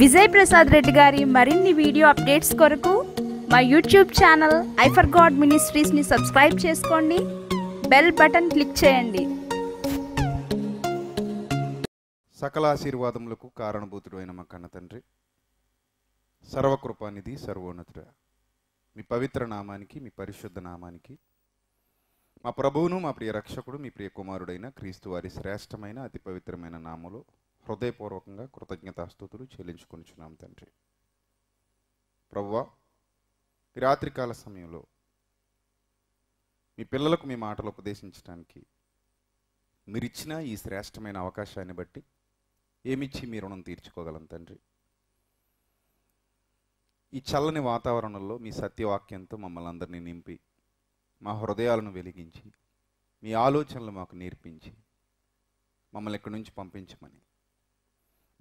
విజయ్ ప్రసాద్ రెడ్డి గారి మరిన్ని video updates కొరకు మా యూట్యూబ్ ఛానల్ ఐఫర్ గాడ్ మినిస్ట్రీస్ని సబ్స్క్రైబ్ చేసుకోండి బెల్ బటన్ క్లిక్ చేయండి సకల ఆశీర్వాదములకు కారణభూతుడు అయిన మా కన్న తండ్రి సర్వకృపానిధి సర్వోన్నతుడ మీ పవిత్ర నామానికి మీ పరిశుద్ధ నామానికి మా ప్రభువును మా ప్రియ రక్షకుడు మీ ప్రియ కుమారుడైన క్రీస్తు వారి శ్రేష్టమైన అతి పవిత్రమైన నామలో హృదయపూర్వకంగా కృతజ్ఞతాస్థుతులు చెల్లించుకొనిచున్నాం తండ్రి ఈ రాత్రికాల సమయంలో మీ పిల్లలకు మీ మాటలు ఉపదేశించడానికి మీరిచ్చిన ఈ శ్రేష్టమైన అవకాశాన్ని బట్టి ఏమిచ్చి మీ రుణం తీర్చుకోగలం తండ్రి ఈ చల్లని వాతావరణంలో మీ సత్యవాక్యంతో మమ్మల్ని అందరినీ నింపి మా హృదయాలను వెలిగించి మీ ఆలోచనలు మాకు నేర్పించి మమ్మల్ని ఇక్కడి నుంచి పంపించమని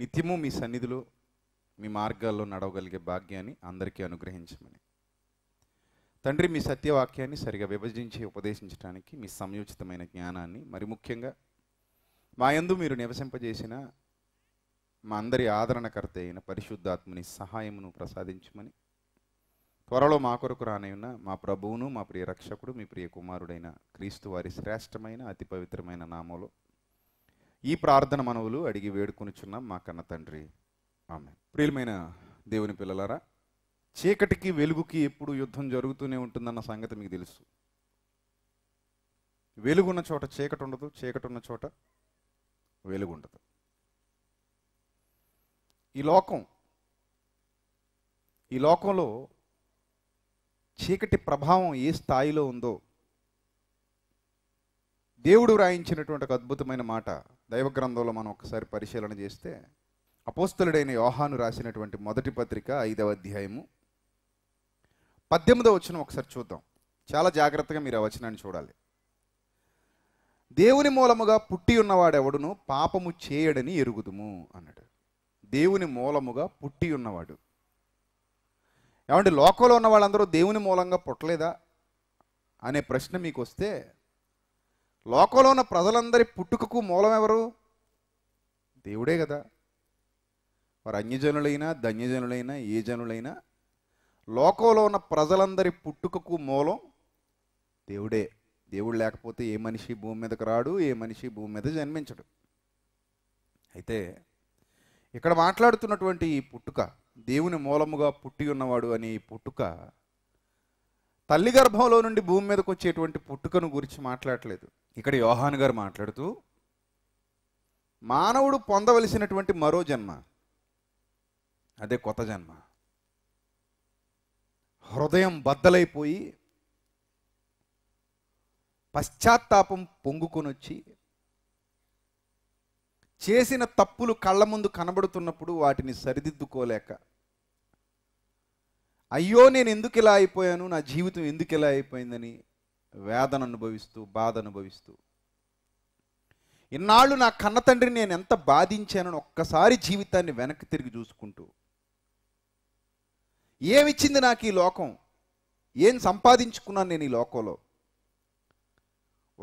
నిత్యము మీ సన్నిధిలో మీ మార్గాల్లో నడవగలిగే భాగ్యాన్ని అందరికీ అనుగ్రహించమని తండ్రి మీ సత్యవాక్యాన్ని సరిగా విభజించి ఉపదేశించడానికి మీ సంయోచితమైన జ్ఞానాన్ని మరి ముఖ్యంగా మా ఎందు మీరు నివసింపజేసిన మా అందరి ఆదరణకర్త అయిన పరిశుద్ధాత్మని సహాయమును ప్రసాదించమని త్వరలో మా కొరకు రానైన మా ప్రభువును మా ప్రియ రక్షకుడు మీ ప్రియ కుమారుడైన క్రీస్తు వారి శ్రేష్టమైన అతి పవిత్రమైన నామంలో ఈ ప్రార్థన మనవులు అడిగి వేడుకొనిచున్నాం మా కన్న తండ్రి ఆమె ప్రియులమైన దేవుని పిల్లలారా చీకటికి వెలుగుకి ఎప్పుడు యుద్ధం జరుగుతూనే ఉంటుందన్న సంగతి మీకు తెలుసు వెలుగున్న చోట చీకటి ఉండదు చీకటి ఉన్న చోట వెలుగు ఉండదు ఈ లోకం ఈ లోకంలో చీకటి ప్రభావం ఏ స్థాయిలో ఉందో దేవుడు వ్రాయించినటువంటి ఒక అద్భుతమైన మాట దైవ గ్రంథంలో మనం ఒకసారి పరిశీలన చేస్తే అపోస్తలుడైన యోహాను రాసినటువంటి మొదటి పత్రిక ఐదవ అధ్యాయము పద్దెనిమిదవ వచనం ఒకసారి చూద్దాం చాలా జాగ్రత్తగా మీరు ఆ వచనాన్ని చూడాలి దేవుని మూలముగా పుట్టి ఉన్నవాడెవడును పాపము చేయడని ఎరుగుదుము అన్నాడు దేవుని మూలముగా పుట్టి ఉన్నవాడు ఏమంటే లోకంలో ఉన్న వాళ్ళందరూ దేవుని మూలంగా పుట్టలేదా అనే ప్రశ్న మీకు వస్తే లోకంలో ఉన్న ప్రజలందరి పుట్టుకకు మూలం ఎవరు దేవుడే కదా వారు అన్యజనులైనా ధన్యజనులైనా ఏ జనులైనా లోకంలో ఉన్న ప్రజలందరి పుట్టుకకు మూలం దేవుడే దేవుడు లేకపోతే ఏ మనిషి భూమి మీదకు రాడు ఏ మనిషి భూమి మీద జన్మించడు అయితే ఇక్కడ మాట్లాడుతున్నటువంటి ఈ పుట్టుక దేవుని మూలముగా పుట్టి ఉన్నవాడు అనే ఈ పుట్టుక తల్లి గర్భంలో నుండి భూమి మీదకు వచ్చేటువంటి పుట్టుకను గురించి మాట్లాడలేదు ఇక్కడ యోహాన్ గారు మాట్లాడుతూ మానవుడు పొందవలసినటువంటి మరో జన్మ అదే కొత్త జన్మ హృదయం బద్దలైపోయి పశ్చాత్తాపం పొంగుకొనొచ్చి చేసిన తప్పులు కళ్ళ ముందు కనబడుతున్నప్పుడు వాటిని సరిదిద్దుకోలేక అయ్యో నేను ఎందుకు ఇలా అయిపోయాను నా జీవితం ఎందుకు ఇలా అయిపోయిందని వేదన అనుభవిస్తూ బాధ అనుభవిస్తూ ఇన్నాళ్ళు నా కన్న తండ్రిని నేను ఎంత బాధించానని ఒక్కసారి జీవితాన్ని వెనక్కి తిరిగి చూసుకుంటూ ఏమిచ్చింది నాకు ఈ లోకం ఏం సంపాదించుకున్నాను నేను ఈ లోకంలో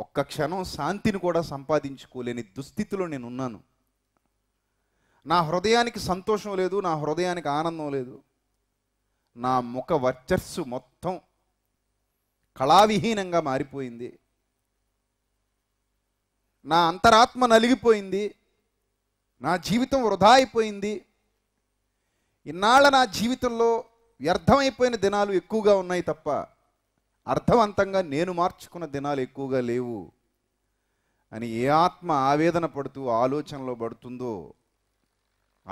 ఒక్క క్షణం శాంతిని కూడా సంపాదించుకోలేని దుస్థితిలో నేను ఉన్నాను నా హృదయానికి సంతోషం లేదు నా హృదయానికి ఆనందం లేదు నా ముఖ వర్చస్సు మొత్తం కళావిహీనంగా మారిపోయింది నా అంతరాత్మ నలిగిపోయింది నా జీవితం వృధా అయిపోయింది ఇన్నాళ్ళ నా జీవితంలో వ్యర్థమైపోయిన దినాలు ఎక్కువగా ఉన్నాయి తప్ప అర్థవంతంగా నేను మార్చుకున్న దినాలు ఎక్కువగా లేవు అని ఏ ఆత్మ ఆవేదన పడుతూ ఆలోచనలో పడుతుందో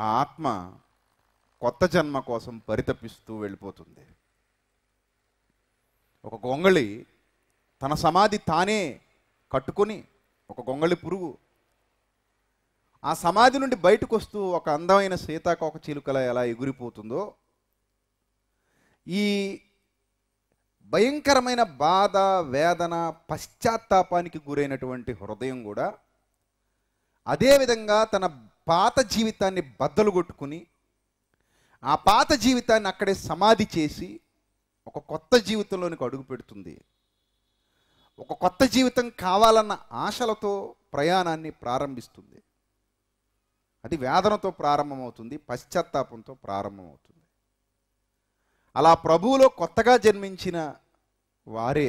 ఆ ఆత్మ కొత్త జన్మ కోసం పరితపిస్తూ వెళ్ళిపోతుంది ఒక గొంగళి తన సమాధి తానే కట్టుకొని ఒక గొంగళి పురుగు ఆ సమాధి నుండి బయటకు వస్తూ ఒక అందమైన సీతాకోక చిలుకల ఎలా ఎగిరిపోతుందో ఈ భయంకరమైన బాధ వేదన పశ్చాత్తాపానికి గురైనటువంటి హృదయం కూడా అదేవిధంగా తన పాత జీవితాన్ని బద్దలు కొట్టుకుని ఆ పాత జీవితాన్ని అక్కడే సమాధి చేసి ఒక కొత్త జీవితంలోనికి అడుగు పెడుతుంది ఒక కొత్త జీవితం కావాలన్న ఆశలతో ప్రయాణాన్ని ప్రారంభిస్తుంది అది వేదనతో ప్రారంభమవుతుంది పశ్చాత్తాపంతో ప్రారంభమవుతుంది అలా ప్రభువులో కొత్తగా జన్మించిన వారే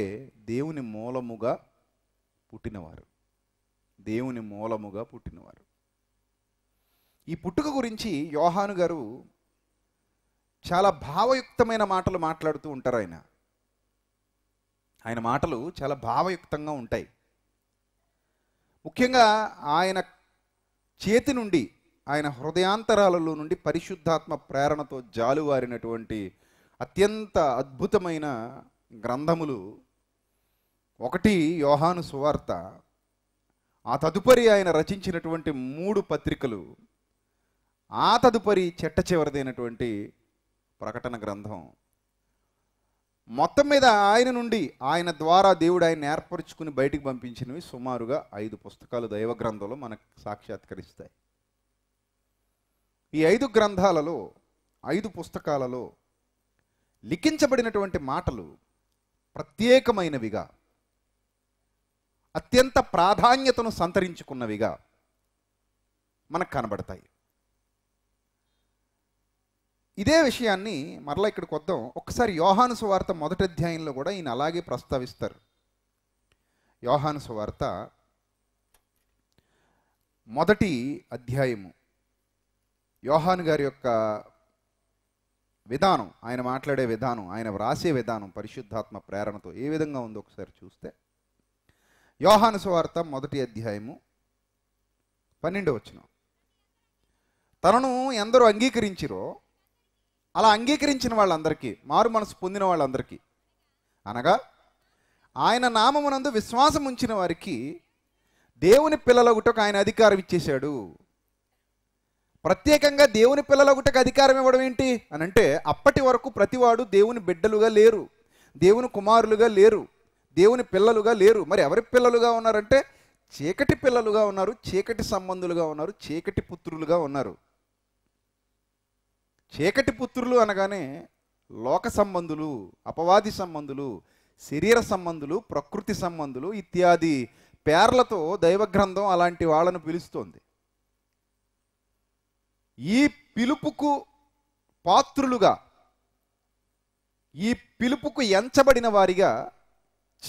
దేవుని మూలముగా పుట్టినవారు దేవుని మూలముగా పుట్టినవారు ఈ పుట్టుక గురించి యోహాను గారు చాలా భావయుక్తమైన మాటలు మాట్లాడుతూ ఉంటారు ఆయన ఆయన మాటలు చాలా భావయుక్తంగా ఉంటాయి ముఖ్యంగా ఆయన చేతి నుండి ఆయన హృదయాంతరాలలో నుండి పరిశుద్ధాత్మ ప్రేరణతో జాలువారినటువంటి అత్యంత అద్భుతమైన గ్రంథములు ఒకటి యోహాను సువార్త ఆ తదుపరి ఆయన రచించినటువంటి మూడు పత్రికలు ఆ తదుపరి చెట్ట చివరిదైనటువంటి ప్రకటన గ్రంథం మొత్తం మీద ఆయన నుండి ఆయన ద్వారా దేవుడు ఆయన ఏర్పరచుకుని బయటికి పంపించినవి సుమారుగా ఐదు పుస్తకాలు దైవ గ్రంథంలో మనకు సాక్షాత్కరిస్తాయి ఈ ఐదు గ్రంథాలలో ఐదు పుస్తకాలలో లిఖించబడినటువంటి మాటలు ప్రత్యేకమైనవిగా అత్యంత ప్రాధాన్యతను సంతరించుకున్నవిగా మనకు కనబడతాయి ఇదే విషయాన్ని మరలా ఇక్కడికి వద్దాం ఒకసారి యోహాను సువార్త మొదటి అధ్యాయంలో కూడా ఈయన అలాగే ప్రస్తావిస్తారు యోహాను సువార్త మొదటి అధ్యాయము యోహాను గారి యొక్క విధానం ఆయన మాట్లాడే విధానం ఆయన వ్రాసే విధానం పరిశుద్ధాత్మ ప్రేరణతో ఏ విధంగా ఉందో ఒకసారి చూస్తే యోహాను సువార్త మొదటి అధ్యాయము పన్నెండు వచ్చిన తనను ఎందరూ అంగీకరించిరో అలా అంగీకరించిన వాళ్ళందరికీ మారు మనసు పొందిన వాళ్ళందరికీ అనగా ఆయన నామమునందు విశ్వాసం ఉంచిన వారికి దేవుని పిల్లలగుటకు ఆయన అధికారం ఇచ్చేశాడు ప్రత్యేకంగా దేవుని పిల్లలగుటకు అధికారం ఇవ్వడం ఏంటి అని అంటే అప్పటి వరకు ప్రతివాడు దేవుని బిడ్డలుగా లేరు దేవుని కుమారులుగా లేరు దేవుని పిల్లలుగా లేరు మరి ఎవరి పిల్లలుగా ఉన్నారంటే చీకటి పిల్లలుగా ఉన్నారు చీకటి సంబంధులుగా ఉన్నారు చీకటి పుత్రులుగా ఉన్నారు చీకటి పుత్రులు అనగానే లోక సంబంధులు అపవాది సంబంధులు శరీర సంబంధులు ప్రకృతి సంబంధులు ఇత్యాది పేర్లతో దైవగ్రంథం అలాంటి వాళ్ళను పిలుస్తోంది ఈ పిలుపుకు పాత్రులుగా ఈ పిలుపుకు ఎంచబడిన వారిగా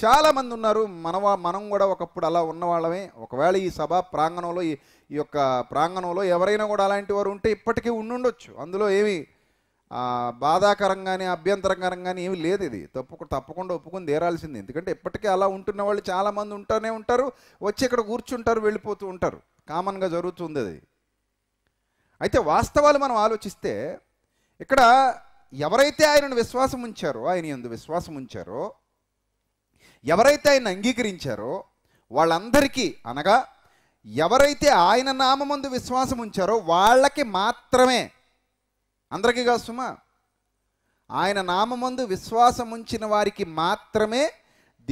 చాలామంది ఉన్నారు మనవా మనం కూడా ఒకప్పుడు అలా ఉన్నవాళ్ళమే ఒకవేళ ఈ సభా ప్రాంగణంలో ఈ ఈ యొక్క ప్రాంగణంలో ఎవరైనా కూడా అలాంటి వారు ఉంటే ఇప్పటికీ ఉండుండొచ్చు అందులో ఏమి బాధాకరం కానీ అభ్యంతరకరం కానీ ఏమి లేదు ఇది తప్పు తప్పకుండా ఒప్పుకొని తీరాల్సింది ఎందుకంటే ఇప్పటికీ అలా ఉంటున్న వాళ్ళు చాలామంది ఉంటూనే ఉంటారు వచ్చి ఇక్కడ కూర్చుంటారు వెళ్ళిపోతూ ఉంటారు కామన్గా జరుగుతుంది అది అయితే వాస్తవాలు మనం ఆలోచిస్తే ఇక్కడ ఎవరైతే ఆయనను విశ్వాసం ఉంచారో ఆయన ఎందు విశ్వాసం ఉంచారో ఎవరైతే ఆయన అంగీకరించారో వాళ్ళందరికీ అనగా ఎవరైతే ఆయన నామందు విశ్వాసం ఉంచారో వాళ్ళకి మాత్రమే అందరికీ కాదు సుమా ఆయన నామందు విశ్వాసం ఉంచిన వారికి మాత్రమే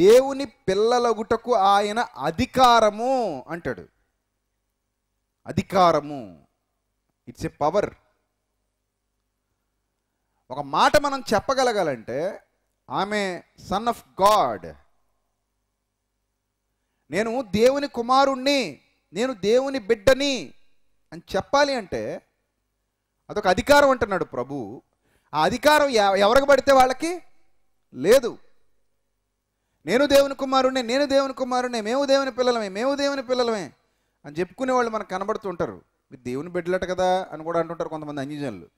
దేవుని పిల్లలగుటకు ఆయన అధికారము అంటాడు అధికారము ఇట్స్ ఎ పవర్ ఒక మాట మనం చెప్పగలగాలంటే ఆమె సన్ ఆఫ్ గాడ్ నేను దేవుని కుమారుణ్ణి నేను దేవుని బిడ్డని అని చెప్పాలి అంటే అదొక అధికారం అంటున్నాడు ప్రభు ఆ అధికారం ఎవరికి పడితే వాళ్ళకి లేదు నేను దేవుని కుమారుణ్ణి నేను దేవుని కుమారుణ్ణి మేము దేవుని పిల్లలమే మేము దేవుని పిల్లలమే అని చెప్పుకునే వాళ్ళు మనకు కనబడుతుంటారు మీరు దేవుని బిడ్డలట కదా అని కూడా అంటుంటారు కొంతమంది అన్యజనులు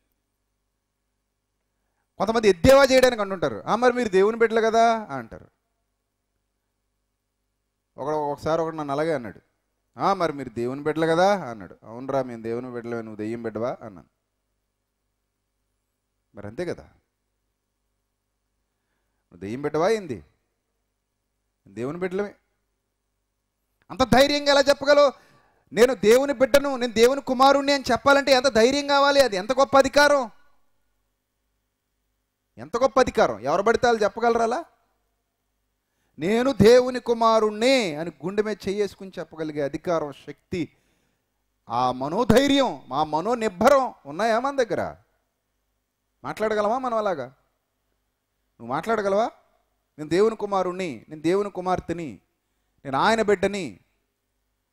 కొంతమంది ఎద్దేవా చేయడానికి అంటుంటారు ఆ మరి మీరు దేవుని బిడ్డలు కదా అంటారు ఒక ఒకసారి ఒకడు నన్ను అలాగే అన్నాడు మరి మీరు దేవుని బిడ్డలు కదా అన్నాడు అవునరా మేము దేవుని బిడ్డలే నువ్వు దెయ్యం బిడ్డవా అన్నాను మరి అంతే కదా నువ్వు దెయ్యం బిడ్డవా ఏంది దేవుని బిడ్డలమే అంత ధైర్యంగా ఎలా చెప్పగలవు నేను దేవుని బిడ్డను నేను దేవుని కుమారుణ్ణి అని చెప్పాలంటే ఎంత ధైర్యం కావాలి అది ఎంత గొప్ప అధికారం ఎంత గొప్ప అధికారం ఎవరు పడితే వాళ్ళు చెప్పగలరా అలా నేను దేవుని కుమారుణ్ణి అని గుండె మీద చేసుకుని చెప్పగలిగే అధికారం శక్తి ఆ మనోధైర్యం మా మనో నిబ్బరం ఉన్నాయా మన దగ్గర మాట్లాడగలవా మనం అలాగా నువ్వు మాట్లాడగలవా నేను దేవుని కుమారుణ్ణి నేను దేవుని కుమార్తెని నేను ఆయన బిడ్డని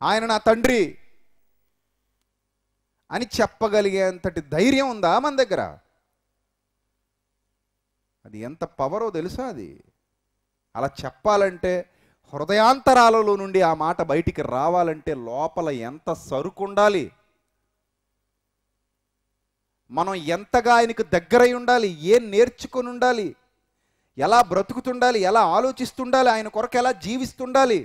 ఆయన నా తండ్రి అని చెప్పగలిగేంతటి ధైర్యం ఉందా మన దగ్గర అది ఎంత పవరో తెలుసా అది అలా చెప్పాలంటే హృదయాంతరాలలో నుండి ఆ మాట బయటికి రావాలంటే లోపల ఎంత సరుకుండాలి మనం ఎంతగా ఆయనకు దగ్గరై ఉండాలి ఏం నేర్చుకుని ఉండాలి ఎలా బ్రతుకుతుండాలి ఎలా ఆలోచిస్తుండాలి ఆయన కొరకు ఎలా జీవిస్తుండాలి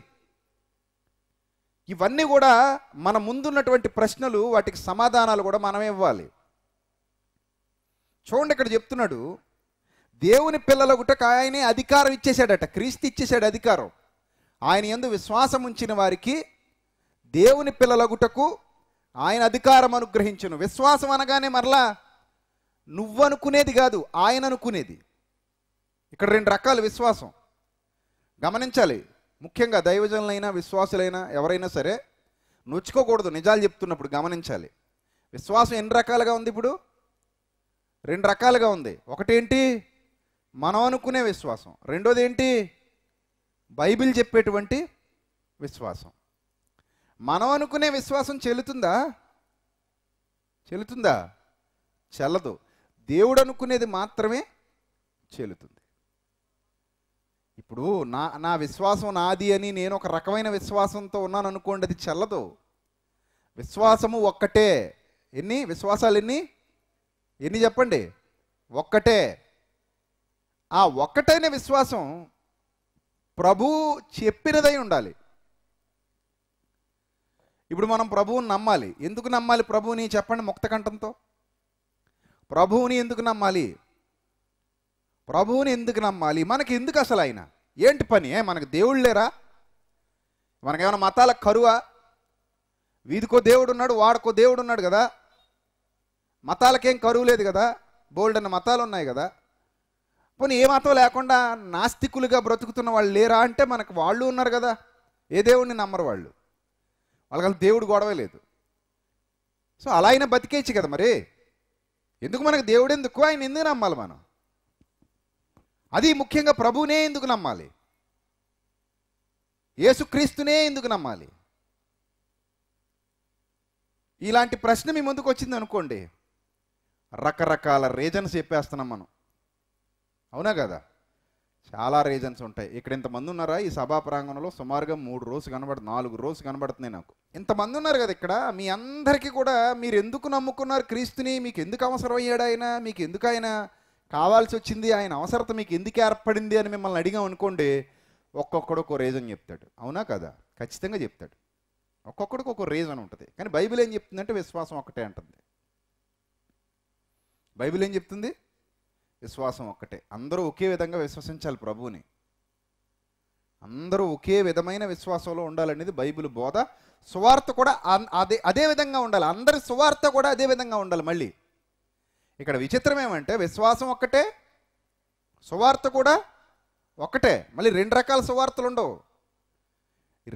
ఇవన్నీ కూడా మన ముందున్నటువంటి ప్రశ్నలు వాటికి సమాధానాలు కూడా మనమే ఇవ్వాలి చూడండి ఇక్కడ చెప్తున్నాడు దేవుని పిల్లల గుటకు ఆయనే అధికారం ఇచ్చేశాడట క్రీస్తు ఇచ్చేశాడు అధికారం ఆయన ఎందు విశ్వాసం ఉంచిన వారికి దేవుని పిల్లల గుటకు ఆయన అధికారం అనుగ్రహించును విశ్వాసం అనగానే మరలా నువ్వనుకునేది కాదు ఆయన అనుకునేది ఇక్కడ రెండు రకాల విశ్వాసం గమనించాలి ముఖ్యంగా దైవజనులైనా విశ్వాసులైనా ఎవరైనా సరే నొచ్చుకోకూడదు నిజాలు చెప్తున్నప్పుడు గమనించాలి విశ్వాసం ఎన్ని రకాలుగా ఉంది ఇప్పుడు రెండు రకాలుగా ఉంది ఒకటేంటి మనం అనుకునే విశ్వాసం రెండోది ఏంటి బైబిల్ చెప్పేటువంటి విశ్వాసం మనం అనుకునే విశ్వాసం చెల్లుతుందా చెల్లుతుందా చెల్లదు దేవుడు అనుకునేది మాత్రమే చెల్లుతుంది ఇప్పుడు నా నా విశ్వాసం నాది అని నేను ఒక రకమైన విశ్వాసంతో ఉన్నాను అనుకోండి అది చెల్లదు విశ్వాసము ఒక్కటే ఎన్ని విశ్వాసాలు ఎన్ని ఎన్ని చెప్పండి ఒక్కటే ఆ ఒక్కటైన విశ్వాసం ప్రభు చెప్పినదై ఉండాలి ఇప్పుడు మనం ప్రభువుని నమ్మాలి ఎందుకు నమ్మాలి ప్రభువుని చెప్పండి ముక్తకంఠంతో ప్రభువుని ఎందుకు నమ్మాలి ప్రభువుని ఎందుకు నమ్మాలి మనకి ఎందుకు అసలు ఆయన ఏంటి పని మనకు దేవుడు లేరా మనకేమైనా మతాల కరువా వీధికో దేవుడు ఉన్నాడు వాడుకో దేవుడు ఉన్నాడు కదా మతాలకేం కరువు లేదు కదా బోల్డ్ అన్న మతాలు ఉన్నాయి కదా పోనీ ఏమాత్రం లేకుండా నాస్తికులుగా బ్రతుకుతున్న వాళ్ళు లేరా అంటే మనకు వాళ్ళు ఉన్నారు కదా ఏ దేవుడిని నమ్మరు వాళ్ళు వాళ్ళకి దేవుడు గొడవ లేదు సో అలా అయినా బతికేయచ్చు కదా మరి ఎందుకు మనకు దేవుడు ఎందుకు ఆయన ఎందుకు నమ్మాలి మనం అది ముఖ్యంగా ప్రభువునే ఎందుకు నమ్మాలి యేసుక్రీస్తునే ఎందుకు నమ్మాలి ఇలాంటి ప్రశ్న మీ ముందుకు వచ్చింది అనుకోండి రకరకాల రీజన్స్ చెప్పేస్తున్నాం మనం అవునా కదా చాలా రీజన్స్ ఉంటాయి ఇక్కడ ఇంతమంది ఉన్నారా ఈ సభా ప్రాంగణంలో సుమారుగా మూడు రోజు కనబడు నాలుగు రోజు కనబడుతున్నాయి నాకు ఇంతమంది ఉన్నారు కదా ఇక్కడ మీ అందరికీ కూడా మీరు ఎందుకు నమ్ముకున్నారు క్రీస్తుని మీకు ఎందుకు అవసరం అయ్యాడు ఆయన మీకు ఎందుకు ఆయన కావాల్సి వచ్చింది ఆయన అవసరత మీకు ఎందుకు ఏర్పడింది అని మిమ్మల్ని అడిగాం అనుకోండి ఒక్కొక్కడు ఒక్కో రీజన్ చెప్తాడు అవునా కదా ఖచ్చితంగా చెప్తాడు ఒక్కొక్కడికి ఒక్కో రీజన్ ఉంటుంది కానీ బైబిల్ ఏం చెప్తుందంటే విశ్వాసం ఒకటే అంటుంది బైబిల్ ఏం చెప్తుంది విశ్వాసం ఒక్కటే అందరూ ఒకే విధంగా విశ్వసించాలి ప్రభువుని అందరూ ఒకే విధమైన విశ్వాసంలో ఉండాలనేది బైబిల్ బోధ సువార్త కూడా అదే అదే విధంగా ఉండాలి అందరి సువార్త కూడా అదే విధంగా ఉండాలి మళ్ళీ ఇక్కడ విచిత్రం ఏమంటే విశ్వాసం ఒక్కటే సువార్త కూడా ఒకటే మళ్ళీ రెండు రకాల సువార్తలు ఉండవు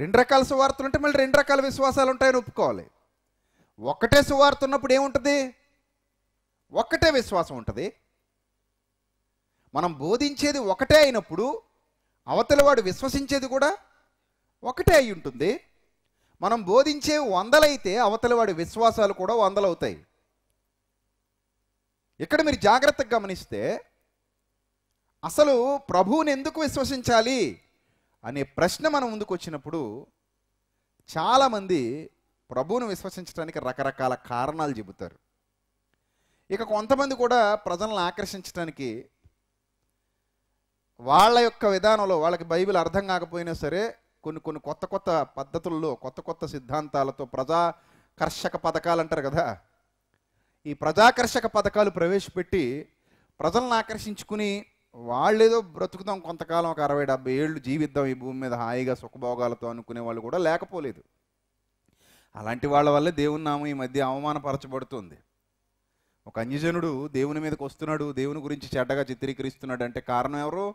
రెండు రకాల సువార్తలు ఉంటే మళ్ళీ రెండు రకాల విశ్వాసాలు ఉంటాయని ఒప్పుకోవాలి ఒకటే సువార్త ఉన్నప్పుడు ఏముంటుంది ఒక్కటే విశ్వాసం ఉంటుంది మనం బోధించేది ఒకటే అయినప్పుడు వాడు విశ్వసించేది కూడా ఒకటే అయి ఉంటుంది మనం బోధించే వందలైతే వాడి విశ్వాసాలు కూడా వందలవుతాయి ఇక్కడ మీరు జాగ్రత్తగా గమనిస్తే అసలు ప్రభువుని ఎందుకు విశ్వసించాలి అనే ప్రశ్న మనం ముందుకు వచ్చినప్పుడు చాలామంది ప్రభువును విశ్వసించడానికి రకరకాల కారణాలు చెబుతారు ఇక కొంతమంది కూడా ప్రజలను ఆకర్షించడానికి వాళ్ళ యొక్క విధానంలో వాళ్ళకి బైబిల్ అర్థం కాకపోయినా సరే కొన్ని కొన్ని కొత్త కొత్త పద్ధతుల్లో కొత్త కొత్త సిద్ధాంతాలతో ప్రజాకర్షక పథకాలు అంటారు కదా ఈ ప్రజాకర్షక పథకాలు ప్రవేశపెట్టి ప్రజలను ఆకర్షించుకుని వాళ్ళేదో బ్రతుకుదాం కొంతకాలం ఒక అరవై డెబ్బై ఏళ్ళు జీవిద్దాం ఈ భూమి మీద హాయిగా సుఖభోగాలతో అనుకునే వాళ్ళు కూడా లేకపోలేదు అలాంటి వాళ్ళ వల్లే దేవుని నామం ఈ మధ్య అవమానపరచబడుతుంది ఒక అన్యజనుడు దేవుని మీదకి వస్తున్నాడు దేవుని గురించి చెడ్డగా చిత్రీకరిస్తున్నాడు అంటే కారణం ఎవరు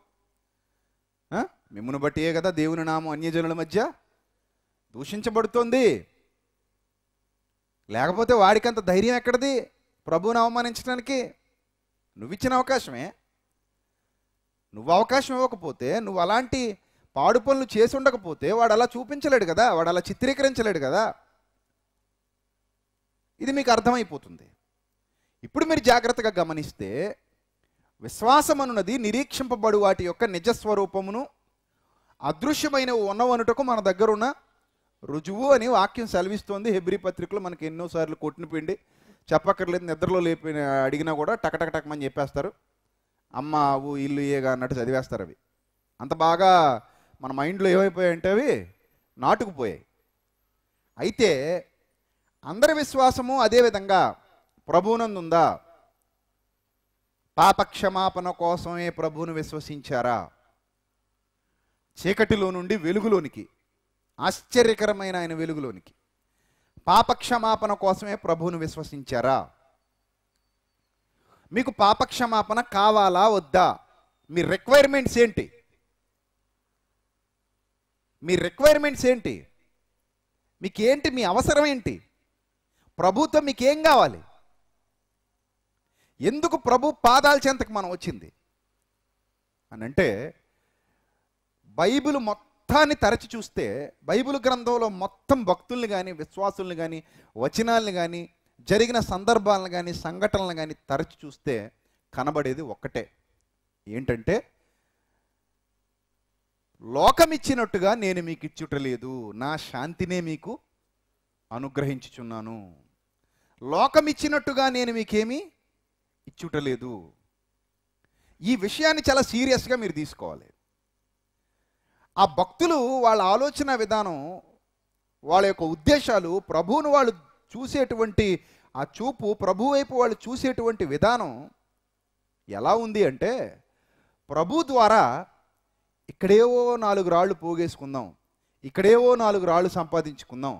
మిమ్మును బట్టియే కదా దేవుని నామం అన్యజనుల మధ్య దూషించబడుతోంది లేకపోతే వాడికంత ధైర్యం ఎక్కడిది ప్రభువుని అవమానించడానికి నువ్విచ్చిన అవకాశమే నువ్వు అవకాశం ఇవ్వకపోతే నువ్వు అలాంటి పాడు పనులు చేసి ఉండకపోతే వాడు అలా చూపించలేడు కదా వాడు అలా చిత్రీకరించలేడు కదా ఇది మీకు అర్థమైపోతుంది ఇప్పుడు మీరు జాగ్రత్తగా గమనిస్తే విశ్వాసమనున్నది నిరీక్షింపబడు వాటి యొక్క నిజస్వరూపమును అదృశ్యమైన ఉన్నవనుటకు మన దగ్గరున్న రుజువు అని వాక్యం సెలవిస్తోంది హెబ్రి పత్రికలు మనకి ఎన్నోసార్లు కొట్టిన పిండి చెప్పక్కర్లేదు నిద్రలో లేపి అడిగినా కూడా టకటక టకమని చెప్పేస్తారు అమ్మ అవు ఇల్లు ఏగా అన్నట్టు చదివేస్తారు అవి అంత బాగా మన మైండ్లో ఏమైపోయాయంటే అవి నాటుకుపోయాయి అయితే అందరి విశ్వాసము అదేవిధంగా ప్రభువునందుందా పాపక్షమాపణ కోసమే ప్రభువును విశ్వసించారా చీకటిలో నుండి వెలుగులోనికి ఆశ్చర్యకరమైన ఆయన వెలుగులోనికి పాపక్షమాపణ కోసమే ప్రభువును విశ్వసించారా మీకు పాపక్షమాపణ కావాలా వద్దా మీ రిక్వైర్మెంట్స్ ఏంటి మీ రిక్వైర్మెంట్స్ ఏంటి మీకేంటి మీ అవసరం ఏంటి ప్రభుత్వం మీకేం కావాలి ఎందుకు ప్రభు పాదాల చెంతకు మనం వచ్చింది అని అంటే బైబిల్ మొత్తాన్ని తరచి చూస్తే బైబిల్ గ్రంథంలో మొత్తం భక్తుల్ని కానీ విశ్వాసుల్ని కానీ వచనాలను కానీ జరిగిన సందర్భాలను కానీ సంఘటనలను కానీ తరచి చూస్తే కనబడేది ఒక్కటే ఏంటంటే లోకమిచ్చినట్టుగా నేను మీకు ఇచ్చుటలేదు నా శాంతినే మీకు అనుగ్రహించుచున్నాను లోకమిచ్చినట్టుగా నేను మీకేమీ ఇచ్చుటలేదు ఈ విషయాన్ని చాలా సీరియస్గా మీరు తీసుకోవాలి ఆ భక్తులు వాళ్ళ ఆలోచన విధానం వాళ్ళ యొక్క ఉద్దేశాలు ప్రభువును వాళ్ళు చూసేటువంటి ఆ చూపు ప్రభు వైపు వాళ్ళు చూసేటువంటి విధానం ఎలా ఉంది అంటే ప్రభు ద్వారా ఇక్కడేవో నాలుగు రాళ్ళు పోగేసుకుందాం ఇక్కడేవో నాలుగు రాళ్ళు సంపాదించుకుందాం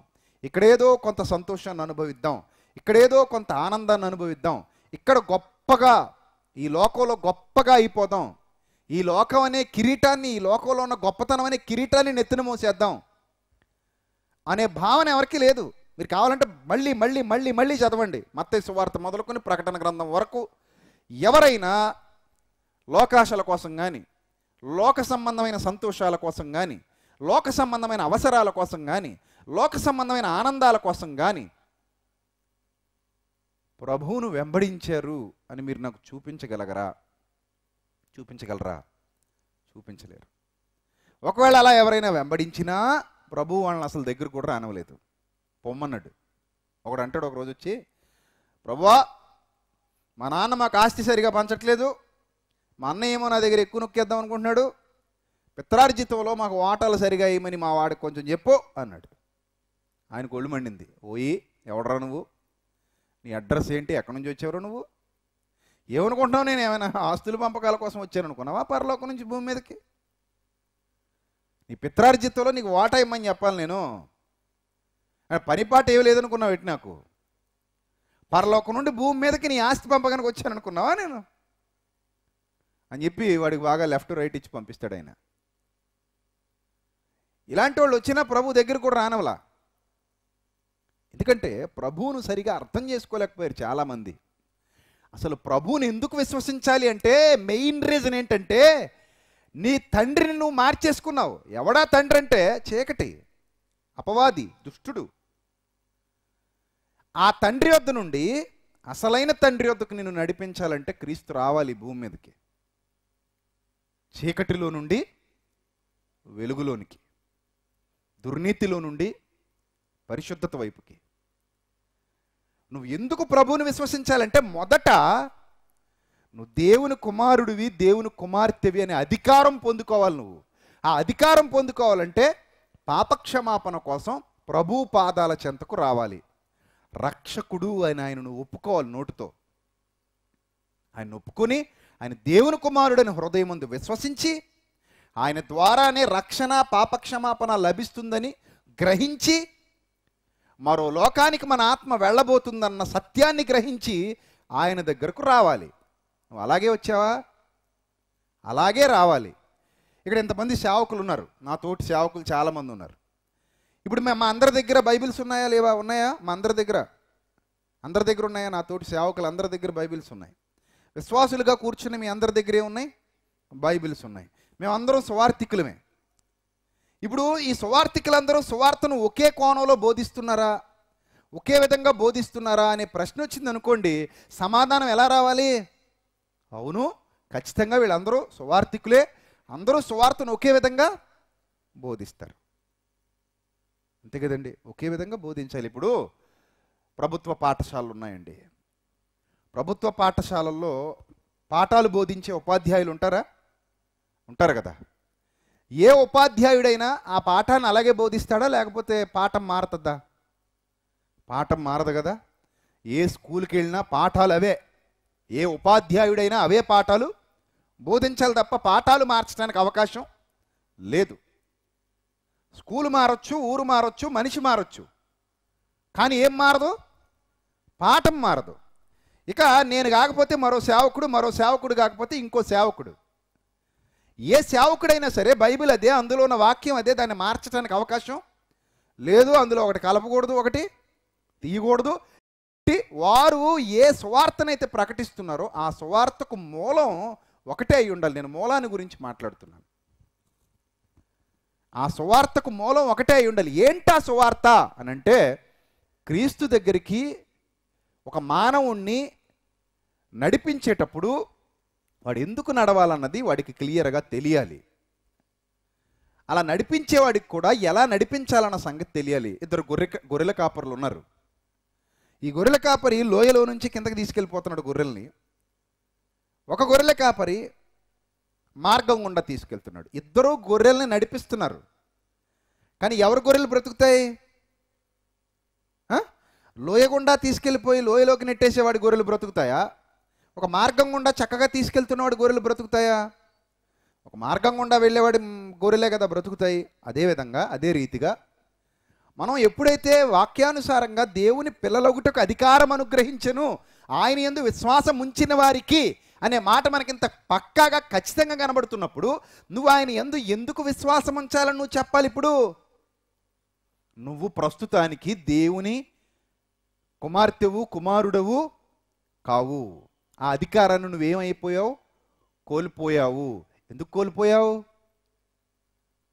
ఇక్కడేదో కొంత సంతోషాన్ని అనుభవిద్దాం ఇక్కడేదో కొంత ఆనందాన్ని అనుభవిద్దాం ఇక్కడ గొప్ప గొప్పగా ఈ లోకంలో గొప్పగా అయిపోదాం ఈ లోకం అనే కిరీటాన్ని ఈ లోకంలో ఉన్న గొప్పతనం అనే కిరీటాన్ని నెత్తిన మోసేద్దాం అనే భావన ఎవరికీ లేదు మీరు కావాలంటే మళ్ళీ మళ్ళీ మళ్ళీ మళ్ళీ చదవండి మత్తే సువార్త మొదలుకొని ప్రకటన గ్రంథం వరకు ఎవరైనా లోకాశల కోసం కానీ లోక సంబంధమైన సంతోషాల కోసం కానీ లోక సంబంధమైన అవసరాల కోసం కానీ లోక సంబంధమైన ఆనందాల కోసం కానీ ప్రభువును వెంబడించారు అని మీరు నాకు చూపించగలగరా చూపించగలరా చూపించలేరు ఒకవేళ అలా ఎవరైనా వెంబడించినా ప్రభు వాళ్ళని అసలు దగ్గర కూడా రానవలేదు పొమ్మన్నాడు ఒకడు అంటాడు ఒకరోజు వచ్చి ప్రభువా మా నాన్న మాకు ఆస్తి సరిగా పంచట్లేదు మా అన్న ఏమో నా దగ్గర ఎక్కువ నొక్కేద్దాం అనుకుంటున్నాడు పిత్రార్జితంలో మాకు వాటాలు సరిగా వేయమని మా వాడికి కొంచెం చెప్పు అన్నాడు ఆయనకు ఒళ్ళు మండింది పోయి ఎవడరా నువ్వు నీ అడ్రస్ ఏంటి ఎక్కడి నుంచి వచ్చావు నువ్వు ఏమనుకుంటున్నావు నేను ఏమైనా ఆస్తులు పంపకాల కోసం వచ్చాను అనుకున్నావా పరలోకం నుంచి భూమి మీదకి నీ పిత్రార్జిత్వంలో నీకు వాటా ఇమ్మని చెప్పాలి నేను పనిపాటు ఏమి లేదనుకున్నావు ఇటు నాకు పరలోకం నుండి భూమి మీదకి నీ ఆస్తి పంపకానికి వచ్చాను అనుకున్నావా నేను అని చెప్పి వాడికి బాగా లెఫ్ట్ రైట్ ఇచ్చి పంపిస్తాడు ఆయన ఇలాంటి వాళ్ళు వచ్చినా ప్రభు దగ్గర కూడా రానవలా ఎందుకంటే ప్రభువును సరిగా అర్థం చేసుకోలేకపోయారు చాలామంది అసలు ప్రభువుని ఎందుకు విశ్వసించాలి అంటే మెయిన్ రీజన్ ఏంటంటే నీ తండ్రిని నువ్వు మార్చేసుకున్నావు ఎవడా తండ్రి అంటే చీకటి అపవాది దుష్టుడు ఆ తండ్రి వద్ద నుండి అసలైన తండ్రి వద్దకు నిన్ను నడిపించాలంటే క్రీస్తు రావాలి భూమి మీదకి చీకటిలో నుండి వెలుగులోనికి దుర్నీతిలో నుండి పరిశుద్ధత వైపుకి నువ్వు ఎందుకు ప్రభువుని విశ్వసించాలంటే మొదట నువ్వు దేవుని కుమారుడివి దేవుని కుమార్తెవి అనే అధికారం పొందుకోవాలి నువ్వు ఆ అధికారం పొందుకోవాలంటే పాపక్షమాపణ కోసం ప్రభు పాదాల చెంతకు రావాలి రక్షకుడు అని ఆయన నువ్వు ఒప్పుకోవాలి నోటుతో ఆయన ఒప్పుకొని ఆయన దేవుని కుమారుడని హృదయం ముందు విశ్వసించి ఆయన ద్వారానే రక్షణ పాపక్షమాపణ లభిస్తుందని గ్రహించి మరో లోకానికి మన ఆత్మ వెళ్ళబోతుందన్న సత్యాన్ని గ్రహించి ఆయన దగ్గరకు రావాలి నువ్వు అలాగే వచ్చావా అలాగే రావాలి ఇక్కడ ఇంతమంది సేవకులు ఉన్నారు నా తోటి సేవకులు చాలామంది ఉన్నారు ఇప్పుడు మేము మా అందరి దగ్గర బైబిల్స్ ఉన్నాయా లేవా ఉన్నాయా మా అందరి దగ్గర అందరి దగ్గర ఉన్నాయా నా తోటి సేవకులు అందరి దగ్గర బైబిల్స్ ఉన్నాయి విశ్వాసులుగా కూర్చుని మీ అందరి దగ్గరే ఉన్నాయి బైబిల్స్ ఉన్నాయి మేమందరం స్వార్థికులమే ఇప్పుడు ఈ సువార్థికులందరూ సువార్తను ఒకే కోణంలో బోధిస్తున్నారా ఒకే విధంగా బోధిస్తున్నారా అనే ప్రశ్న వచ్చింది అనుకోండి సమాధానం ఎలా రావాలి అవును ఖచ్చితంగా వీళ్ళందరూ సువార్థికులే అందరూ సువార్తను ఒకే విధంగా బోధిస్తారు అంతే కదండి ఒకే విధంగా బోధించాలి ఇప్పుడు ప్రభుత్వ పాఠశాలలు ఉన్నాయండి ప్రభుత్వ పాఠశాలల్లో పాఠాలు బోధించే ఉపాధ్యాయులు ఉంటారా ఉంటారు కదా ఏ ఉపాధ్యాయుడైనా ఆ పాఠాన్ని అలాగే బోధిస్తాడా లేకపోతే పాఠం మారుతుందా పాఠం మారదు కదా ఏ స్కూల్కి వెళ్ళినా పాఠాలు అవే ఏ ఉపాధ్యాయుడైనా అవే పాఠాలు బోధించాలి తప్ప పాఠాలు మార్చడానికి అవకాశం లేదు స్కూల్ మారచ్చు ఊరు మారచ్చు మనిషి మారచ్చు కానీ ఏం మారదు పాఠం మారదు ఇక నేను కాకపోతే మరో సేవకుడు మరో సేవకుడు కాకపోతే ఇంకో సేవకుడు ఏ సేవకుడైనా సరే బైబిల్ అదే అందులో ఉన్న వాక్యం అదే దాన్ని మార్చడానికి అవకాశం లేదు అందులో ఒకటి కలపకూడదు ఒకటి తీయకూడదు వారు ఏ స్వార్థనైతే ప్రకటిస్తున్నారో ఆ స్వార్థకు మూలం ఒకటే అయి ఉండాలి నేను మూలాన్ని గురించి మాట్లాడుతున్నాను ఆ సువార్తకు మూలం ఒకటే అయి ఉండాలి ఏంటా సువార్త అని అంటే క్రీస్తు దగ్గరికి ఒక మానవుణ్ణి నడిపించేటప్పుడు వాడు ఎందుకు నడవాలన్నది వాడికి క్లియర్గా తెలియాలి అలా నడిపించేవాడికి కూడా ఎలా నడిపించాలన్న సంగతి తెలియాలి ఇద్దరు గొర్రె గొర్రెల కాపర్లు ఉన్నారు ఈ గొర్రెల కాపరి లోయలో నుంచి కిందకి తీసుకెళ్ళిపోతున్నాడు గొర్రెల్ని ఒక గొర్రెల కాపరి మార్గం గుండా తీసుకెళ్తున్నాడు ఇద్దరు గొర్రెల్ని నడిపిస్తున్నారు కానీ ఎవరు గొర్రెలు బ్రతుకుతాయి లోయ గుండా తీసుకెళ్ళిపోయి లోయలోకి నెట్టేసేవాడి గొర్రెలు బ్రతుకుతాయా ఒక మార్గం గుండా చక్కగా తీసుకెళ్తున్నవాడు గొర్రెలు బ్రతుకుతాయా ఒక మార్గం గుండా వెళ్ళేవాడి గొర్రెలే కదా బ్రతుకుతాయి అదేవిధంగా అదే రీతిగా మనం ఎప్పుడైతే వాక్యానుసారంగా దేవుని పిల్లలొగుటకు అధికారం అనుగ్రహించను ఆయన ఎందు విశ్వాసం ఉంచిన వారికి అనే మాట మనకింత పక్కాగా ఖచ్చితంగా కనబడుతున్నప్పుడు నువ్వు ఆయన ఎందు ఎందుకు విశ్వాసం ఉంచాలని నువ్వు చెప్పాలి ఇప్పుడు నువ్వు ప్రస్తుతానికి దేవుని కుమార్తెవు కుమారుడవు కావు ఆ అధికారాన్ని నువ్వేమైపోయావు కోల్పోయావు ఎందుకు కోల్పోయావు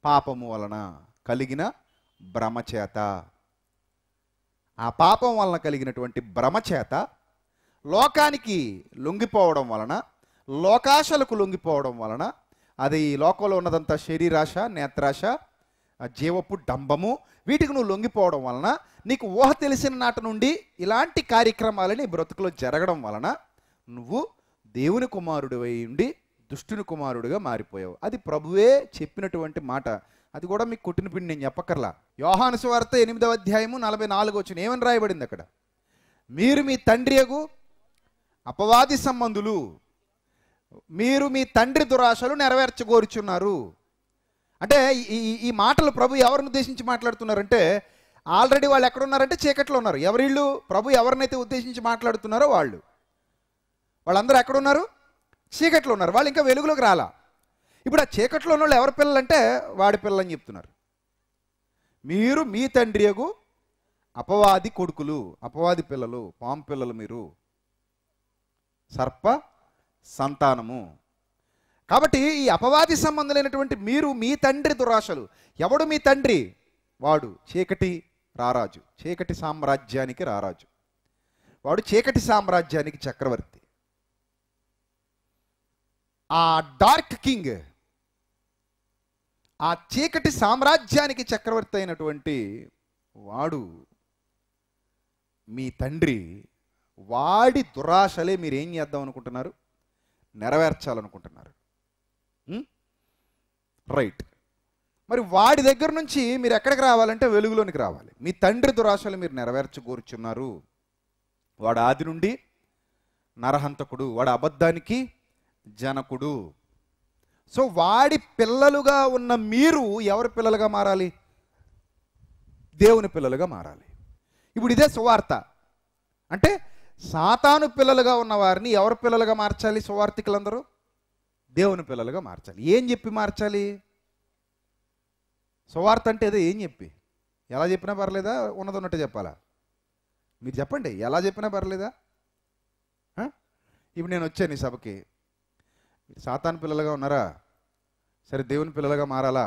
పాపము వలన కలిగిన భ్రమచేత ఆ పాపం వలన కలిగినటువంటి భ్రమచేత లోకానికి లొంగిపోవడం వలన లోకాశలకు లొంగిపోవడం వలన అది లోకంలో ఉన్నదంతా శరీరాశ నేత్రాశ జీవపు డంబము వీటికి నువ్వు లొంగిపోవడం వలన నీకు ఊహ తెలిసిన నాటి నుండి ఇలాంటి కార్యక్రమాలని బ్రతుకులో జరగడం వలన నువ్వు దేవుని కుమారుడు ఉండి దుష్టుని కుమారుడుగా మారిపోయావు అది ప్రభువే చెప్పినటువంటి మాట అది కూడా మీకు కొట్టిన పిండి నేను చెప్పక్కర్లా యోహాను స్వార్త ఎనిమిదవ అధ్యాయము నలభై నాలుగు వచ్చిన ఏమని రాయబడింది అక్కడ మీరు మీ తండ్రియగు అపవాది సంబంధులు మీరు మీ తండ్రి దురాశలు నెరవేర్చగోరుచున్నారు అంటే ఈ ఈ మాటలు ప్రభు ఎవరిని ఉద్దేశించి మాట్లాడుతున్నారంటే ఆల్రెడీ వాళ్ళు ఎక్కడున్నారంటే చీకట్లో ఉన్నారు ఎవరిళ్ళు ప్రభు ఎవరినైతే ఉద్దేశించి మాట్లాడుతున్నారో వాళ్ళు వాళ్ళందరూ ఎక్కడ ఉన్నారు చీకట్లో ఉన్నారు వాళ్ళు ఇంకా వెలుగులోకి రాలా ఇప్పుడు ఆ చీకట్లో ఉన్న వాళ్ళు ఎవరి పిల్లలంటే వాడి పిల్లలని చెప్తున్నారు మీరు మీ తండ్రి అపవాది కొడుకులు అపవాది పిల్లలు పాం పిల్లలు మీరు సర్ప సంతానము కాబట్టి ఈ అపవాది సంబంధమైనటువంటి మీరు మీ తండ్రి దురాశలు ఎవడు మీ తండ్రి వాడు చీకటి రారాజు చీకటి సామ్రాజ్యానికి రారాజు వాడు చీకటి సామ్రాజ్యానికి చక్రవర్తి ఆ డార్క్ కింగ్ ఆ చీకటి సామ్రాజ్యానికి చక్రవర్తి అయినటువంటి వాడు మీ తండ్రి వాడి దురాశలే మీరేం చేద్దాం అనుకుంటున్నారు నెరవేర్చాలనుకుంటున్నారు రైట్ మరి వాడి దగ్గర నుంచి మీరు ఎక్కడికి రావాలంటే వెలుగులోనికి రావాలి మీ తండ్రి దురాశలు మీరు నెరవేర్చగోరుచున్నారు వాడు ఆది నుండి నరహంతకుడు వాడు అబద్ధానికి జనకుడు సో వాడి పిల్లలుగా ఉన్న మీరు ఎవరి పిల్లలుగా మారాలి దేవుని పిల్లలుగా మారాలి ఇప్పుడు ఇదే సువార్త అంటే సాతాను పిల్లలుగా ఉన్న వారిని ఎవరి పిల్లలుగా మార్చాలి సువార్థికులందరూ దేవుని పిల్లలుగా మార్చాలి ఏం చెప్పి మార్చాలి సువార్త అంటే అదే ఏం చెప్పి ఎలా చెప్పినా పర్లేదా ఉన్నది ఉన్నట్టు చెప్పాలా మీరు చెప్పండి ఎలా చెప్పినా పర్లేదా ఇప్పుడు నేను వచ్చాను ఈ సభకి సాతాన్ పిల్లలుగా ఉన్నారా సరే దేవుని పిల్లలుగా మారాలా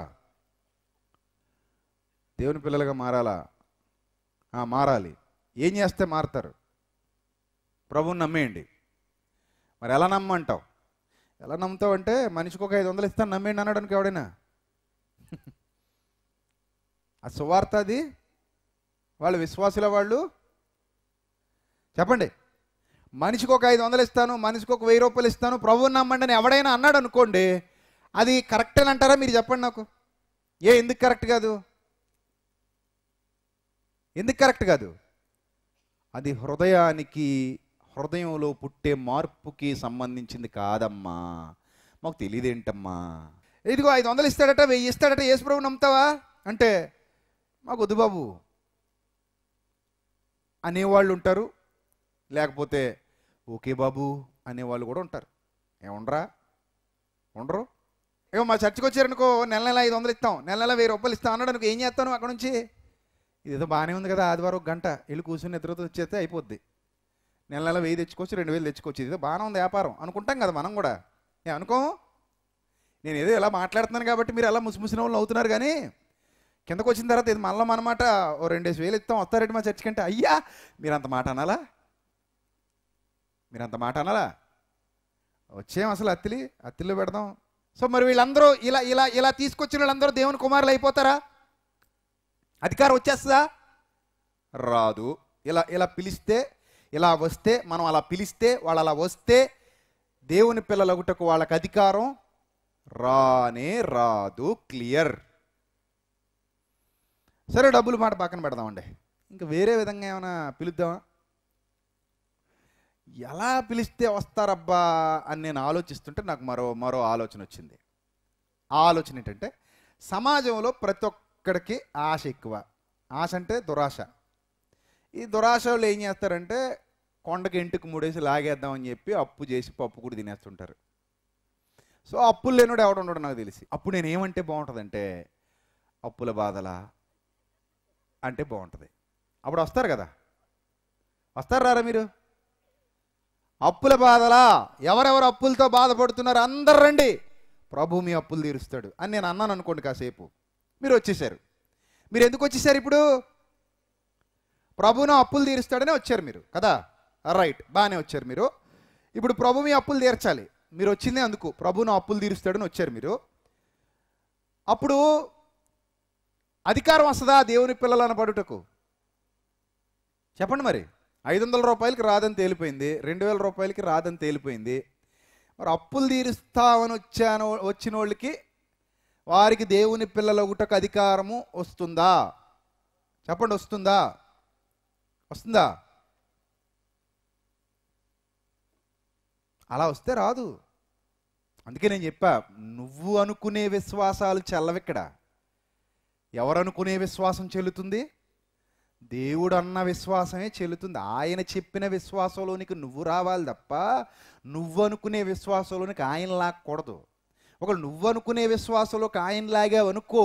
దేవుని పిల్లలుగా మారాలా మారాలి ఏం చేస్తే మారతారు ప్రభువుని నమ్మేయండి మరి ఎలా నమ్మంటావు ఎలా నమ్ముతావు అంటే మనిషికి ఒక ఐదు వందలు ఇస్తాను నమ్మేయండి అనడానికి ఎవడైనా ఆ సువార్త అది వాళ్ళు విశ్వాసుల వాళ్ళు చెప్పండి మనిషికి ఒక ఐదు వందలు ఇస్తాను మనిషికి ఒక వెయ్యి రూపాయలు ఇస్తాను ప్రభువు నమ్మండి అని ఎవడైనా అన్నాడు అనుకోండి అది కరెక్ట్ అని అంటారా మీరు చెప్పండి నాకు ఏ ఎందుకు కరెక్ట్ కాదు ఎందుకు కరెక్ట్ కాదు అది హృదయానికి హృదయంలో పుట్టే మార్పుకి సంబంధించింది కాదమ్మా మాకు తెలియదేంటమ్మా ఇదిగో ఐదు వందలు ఇస్తాడట వెయ్యి ఇస్తాడట ఏసు ప్రభు నమ్ముతావా అంటే మాకు వద్దు బాబు అనేవాళ్ళు ఉంటారు లేకపోతే ఓకే బాబు అనేవాళ్ళు కూడా ఉంటారు ఏముండరా ఉండరు ఏమో మా చర్చికి వచ్చారనుకో నెల నెల ఐదు వందలు ఇస్తాం నెల నెల వెయ్యి రూపాయలు ఇస్తాం అన్నాడు అనుకో ఏం చేస్తాను అక్కడ నుంచి ఇదేదో బాగానే ఉంది కదా ఆదివారం ఒక గంట వెళ్ళి కూర్చుని నిద్రతో వచ్చేస్తే అయిపోద్ది నెల నెల వెయ్యి తెచ్చుకోవచ్చు రెండు వేలు తెచ్చుకోవచ్చు ఇదేదో బాగానే ఉంది వ్యాపారం అనుకుంటాం కదా మనం కూడా అనుకో నేను ఏదో ఇలా మాట్లాడుతున్నాను కాబట్టి మీరు అలా ముసిముసిన వాళ్ళు అవుతున్నారు కానీ కిందకు వచ్చిన తర్వాత ఇది మనలో మనమాట ఓ రెండేసి వేలు ఇస్తాం వస్తారండి మా చర్చికంటే అంటే అయ్యా మీరు అంత మాట అనాలా మీరు అంత మాట అనాలా వచ్చేం అసలు అత్తిలి అత్తిలో పెడదాం సో మరి వీళ్ళందరూ ఇలా ఇలా ఇలా తీసుకొచ్చిన వాళ్ళందరూ దేవుని కుమారులు అయిపోతారా అధికారం వచ్చేస్తుందా రాదు ఇలా ఇలా పిలిస్తే ఇలా వస్తే మనం అలా పిలిస్తే వాళ్ళు అలా వస్తే దేవుని పిల్లలగుటకు వాళ్ళకి అధికారం రానే రాదు క్లియర్ సరే డబ్బులు మాట పక్కన పెడదామండి ఇంకా వేరే విధంగా ఏమైనా పిలుద్దామా ఎలా పిలిస్తే వస్తారబ్బా అని నేను ఆలోచిస్తుంటే నాకు మరో మరో ఆలోచన వచ్చింది ఆ ఆలోచన ఏంటంటే సమాజంలో ప్రతి ఒక్కడికి ఆశ ఎక్కువ ఆశ అంటే దురాశ ఈ వాళ్ళు ఏం చేస్తారంటే కొండకి ఇంటికి మూడేసి లాగేద్దామని చెప్పి అప్పు చేసి పప్పు కూడా తినేస్తుంటారు సో అప్పులు లేనివాడు ఎవడు ఉండడు నాకు తెలిసి అప్పుడు నేను ఏమంటే బాగుంటుందంటే అప్పుల బాధల అంటే బాగుంటుంది అప్పుడు వస్తారు కదా వస్తారు రారా మీరు అప్పుల బాధలా ఎవరెవరు అప్పులతో బాధపడుతున్నారు అందరు రండి ప్రభు మీ అప్పులు తీరుస్తాడు అని నేను అన్నాను అనుకోండి కాసేపు మీరు వచ్చేసారు మీరు ఎందుకు వచ్చేసారు ఇప్పుడు ప్రభును అప్పులు తీరుస్తాడనే వచ్చారు మీరు కదా రైట్ బాగానే వచ్చారు మీరు ఇప్పుడు ప్రభు మీ అప్పులు తీర్చాలి మీరు వచ్చిందే అందుకు ప్రభును అప్పులు తీరుస్తాడని వచ్చారు మీరు అప్పుడు అధికారం వస్తుందా దేవుని పిల్లలను పడుటకు చెప్పండి మరి ఐదు వందల రూపాయలకి రాదని తేలిపోయింది రెండు వేల రూపాయలకి రాదని తేలిపోయింది మరి అప్పులు తీరుస్తామని వచ్చాను వచ్చిన వాళ్ళకి వారికి దేవుని పిల్లల ఒకటకు అధికారము వస్తుందా చెప్పండి వస్తుందా వస్తుందా అలా వస్తే రాదు అందుకే నేను చెప్పా నువ్వు అనుకునే విశ్వాసాలు చల్లవిక్కడ ఎవరనుకునే విశ్వాసం చెల్లుతుంది దేవుడు అన్న విశ్వాసమే చెల్లుతుంది ఆయన చెప్పిన విశ్వాసంలోనికి నువ్వు రావాలి తప్ప నువ్వు అనుకునే విశ్వాసంలోనికి ఆయన లాక్కూడదు ఒక నువ్వు అనుకునే విశ్వాసంలోకి ఆయన లాగావు అనుకో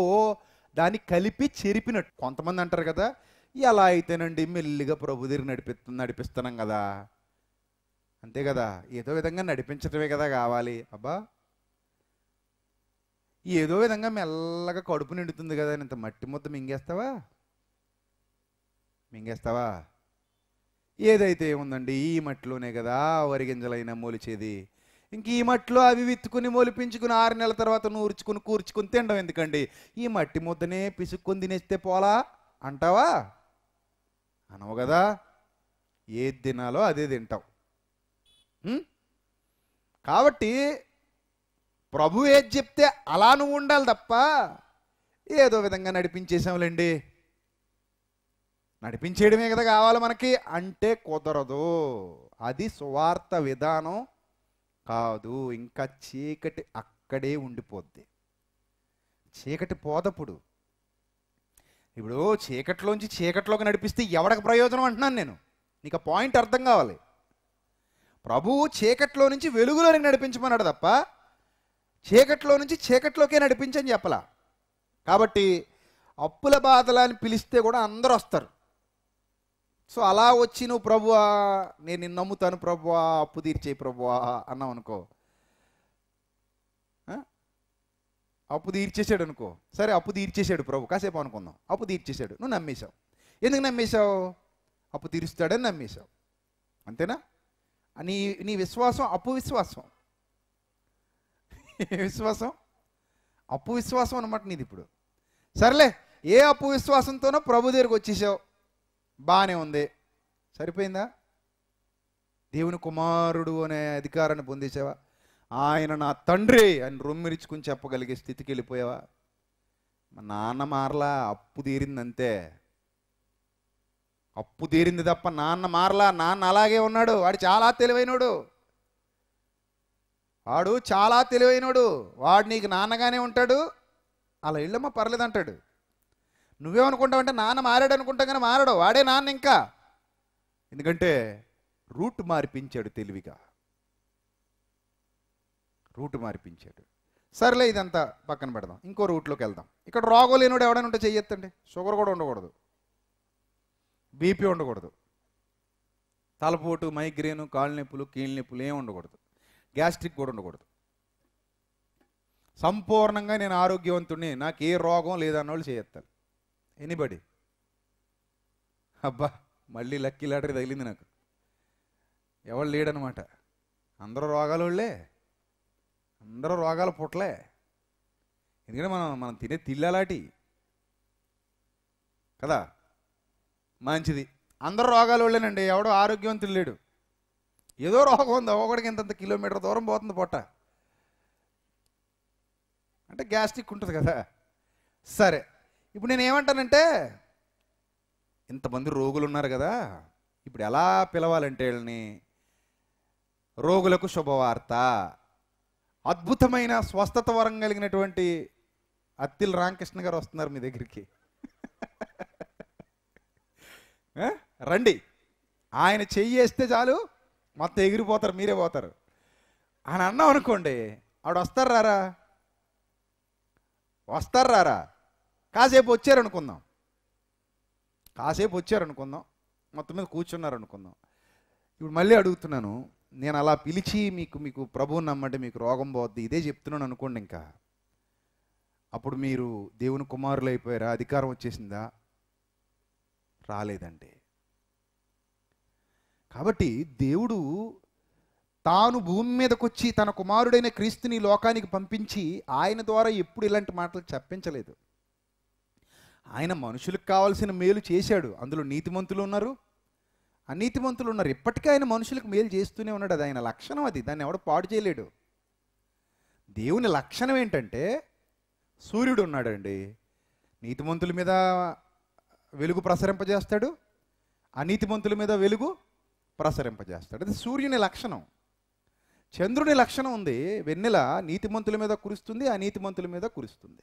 దాన్ని కలిపి చెరిపినట్టు కొంతమంది అంటారు కదా ఎలా అయితేనండి మెల్లిగా ప్రభు దగ్గర నడిపి నడిపిస్తున్నాం కదా అంతే కదా ఏదో విధంగా నడిపించటమే కదా కావాలి అబ్బా ఏదో విధంగా మెల్లగా కడుపు నిండుతుంది కదా ఇంత మట్టి మొత్తం మింగేస్తావా మింగేస్తావా ఏదైతే ఏముందండి ఈ మట్టిలోనే కదా వరి గింజలైనా మొలిచేది ఇంక ఈ మట్టిలో అవి విత్తుకుని మొలిపించుకుని ఆరు నెలల తర్వాత నూర్చుకుని కూర్చుకుని తినడం ఎందుకండి ఈ మట్టి ముద్దనే పిసుక్కొని తినేస్తే పోలా అంటావా అనవు కదా ఏది తినాలో అదే తింటావు కాబట్టి ప్రభు ఏది చెప్తే అలా నువ్వు ఉండాలి తప్ప ఏదో విధంగా నడిపించేసాంలేండి నడిపించేయడమే కదా కావాలి మనకి అంటే కుదరదు అది సువార్త విధానం కాదు ఇంకా చీకటి అక్కడే ఉండిపోద్ది చీకటి పోదప్పుడు ఇప్పుడు చీకట్లోంచి చీకట్లోకి నడిపిస్తే ఎవడకు ప్రయోజనం అంటున్నాను నేను నీకు పాయింట్ అర్థం కావాలి ప్రభువు చీకట్లో నుంచి వెలుగులోనికి నడిపించమన్నాడు తప్ప చీకట్లో నుంచి చీకట్లోకే నడిపించని చెప్పలా కాబట్టి అప్పుల బాధలని పిలిస్తే కూడా అందరూ వస్తారు సో అలా వచ్చి నువ్వు ప్రభువా నేను నిన్ను నమ్ముతాను ప్రభువా అప్పు తీర్చేయి ప్రభువా అన్నావు అనుకో అప్పు తీర్చేసాడు అనుకో సరే అప్పు తీర్చేసాడు ప్రభు కాసేపు అనుకుందాం అప్పు తీర్చేసాడు నువ్వు నమ్మేశావు ఎందుకు నమ్మేశావు అప్పు తీరుస్తాడని నమ్మేశావు అంతేనా నీ నీ విశ్వాసం అప్పు విశ్వాసం విశ్వాసం అప్పు విశ్వాసం అనమాట నీది ఇప్పుడు సర్లే ఏ అప్పు విశ్వాసంతోనో ప్రభు దగ్గరకు వచ్చేసావు బాగానే ఉంది సరిపోయిందా దేవుని కుమారుడు అనే అధికారాన్ని పొందేసావా ఆయన నా తండ్రి అని రొమ్మిరిచుకుని చెప్పగలిగే స్థితికి వెళ్ళిపోయావా మా నాన్న మారలా అప్పు తీరిందంతే అప్పు తీరింది తప్ప నాన్న మారలా నాన్న అలాగే ఉన్నాడు వాడు చాలా తెలివైనడు వాడు చాలా తెలివైనడు వాడు నీకు నాన్నగానే ఉంటాడు అలా పర్లేదు పర్లేదంటాడు అంటే నాన్న మారాడు అనుకుంటా కానీ మారాడు వాడే నాన్న ఇంకా ఎందుకంటే రూట్ మార్పించాడు తెలివిగా రూట్ మార్పించాడు సర్లే ఇదంతా పక్కన పెడదాం ఇంకో రూట్లోకి వెళ్దాం ఇక్కడ లేనివాడు ఎవడైనా ఉంటే చెయ్యొద్దండి షుగర్ కూడా ఉండకూడదు బీపీ ఉండకూడదు తలపోటు మైగ్రేను కాళ్ళు నొప్పులు కీళ్ళ నొప్పులు ఏమి ఉండకూడదు గ్యాస్ట్రిక్ కూడా ఉండకూడదు సంపూర్ణంగా నేను ఆరోగ్యవంతుడిని నాకు ఏ రోగం లేదన్న వాళ్ళు చేయొత్తాను ఎనీబడి అబ్బా మళ్ళీ లక్కీ లాటరీ తగిలింది నాకు ఎవరు లేడనమాట అందరూ రోగాలు వాళ్ళే అందరూ రోగాలు పుట్టలే ఎందుకంటే మనం మనం తినే తిల్లలాటి కదా మంచిది అందరు రోగాలు వెళ్ళానండి ఎవడో ఆరోగ్యం లేడు ఏదో రోగం ఉంది ఒకడికి ఇంత కిలోమీటర్ దూరం పోతుంది పొట్ట అంటే గ్యాస్ట్రిక్ ఉంటుంది కదా సరే ఇప్పుడు నేను ఏమంటానంటే ఇంతమంది రోగులు ఉన్నారు కదా ఇప్పుడు ఎలా పిలవాలంటే వీళ్ళని రోగులకు శుభవార్త అద్భుతమైన స్వస్థత వరం కలిగినటువంటి అత్తిల్ రామకృష్ణ గారు వస్తున్నారు మీ దగ్గరికి రండి ఆయన చెయ్యి వేస్తే చాలు మొత్తం ఎగిరిపోతారు మీరే పోతారు అని అన్నాం అనుకోండి ఆవిడ వస్తారు రారా వస్తారు రారా కాసేపు వచ్చారనుకుందాం కాసేపు వచ్చారనుకుందాం మొత్తం మీద కూర్చున్నారనుకుందాం ఇప్పుడు మళ్ళీ అడుగుతున్నాను నేను అలా పిలిచి మీకు మీకు ప్రభువుని నమ్మంటే మీకు రోగం పోద్ది ఇదే చెప్తున్నాను అనుకోండి ఇంకా అప్పుడు మీరు దేవుని కుమారులు అయిపోయారా అధికారం వచ్చేసిందా రాలేదండి కాబట్టి దేవుడు తాను భూమి మీదకు వచ్చి తన కుమారుడైన క్రీస్తుని లోకానికి పంపించి ఆయన ద్వారా ఎప్పుడు ఇలాంటి మాటలు చెప్పించలేదు ఆయన మనుషులకు కావాల్సిన మేలు చేశాడు అందులో నీతిమంతులు ఉన్నారు అనీతిమంతులు ఉన్నారు ఇప్పటికీ ఆయన మనుషులకు మేలు చేస్తూనే ఉన్నాడు అది ఆయన లక్షణం అది దాన్ని ఎవడు పాడు చేయలేడు దేవుని లక్షణం ఏంటంటే సూర్యుడు ఉన్నాడండి నీతిమంతుల మీద వెలుగు ప్రసరింపజేస్తాడు అనీతిమంతుల మీద వెలుగు ప్రసరింపజేస్తాడు అది సూర్యుని లక్షణం చంద్రుని లక్షణం ఉంది వెన్నెల నీతిమంతుల మీద కురుస్తుంది అనీతిమంతుల మీద కురుస్తుంది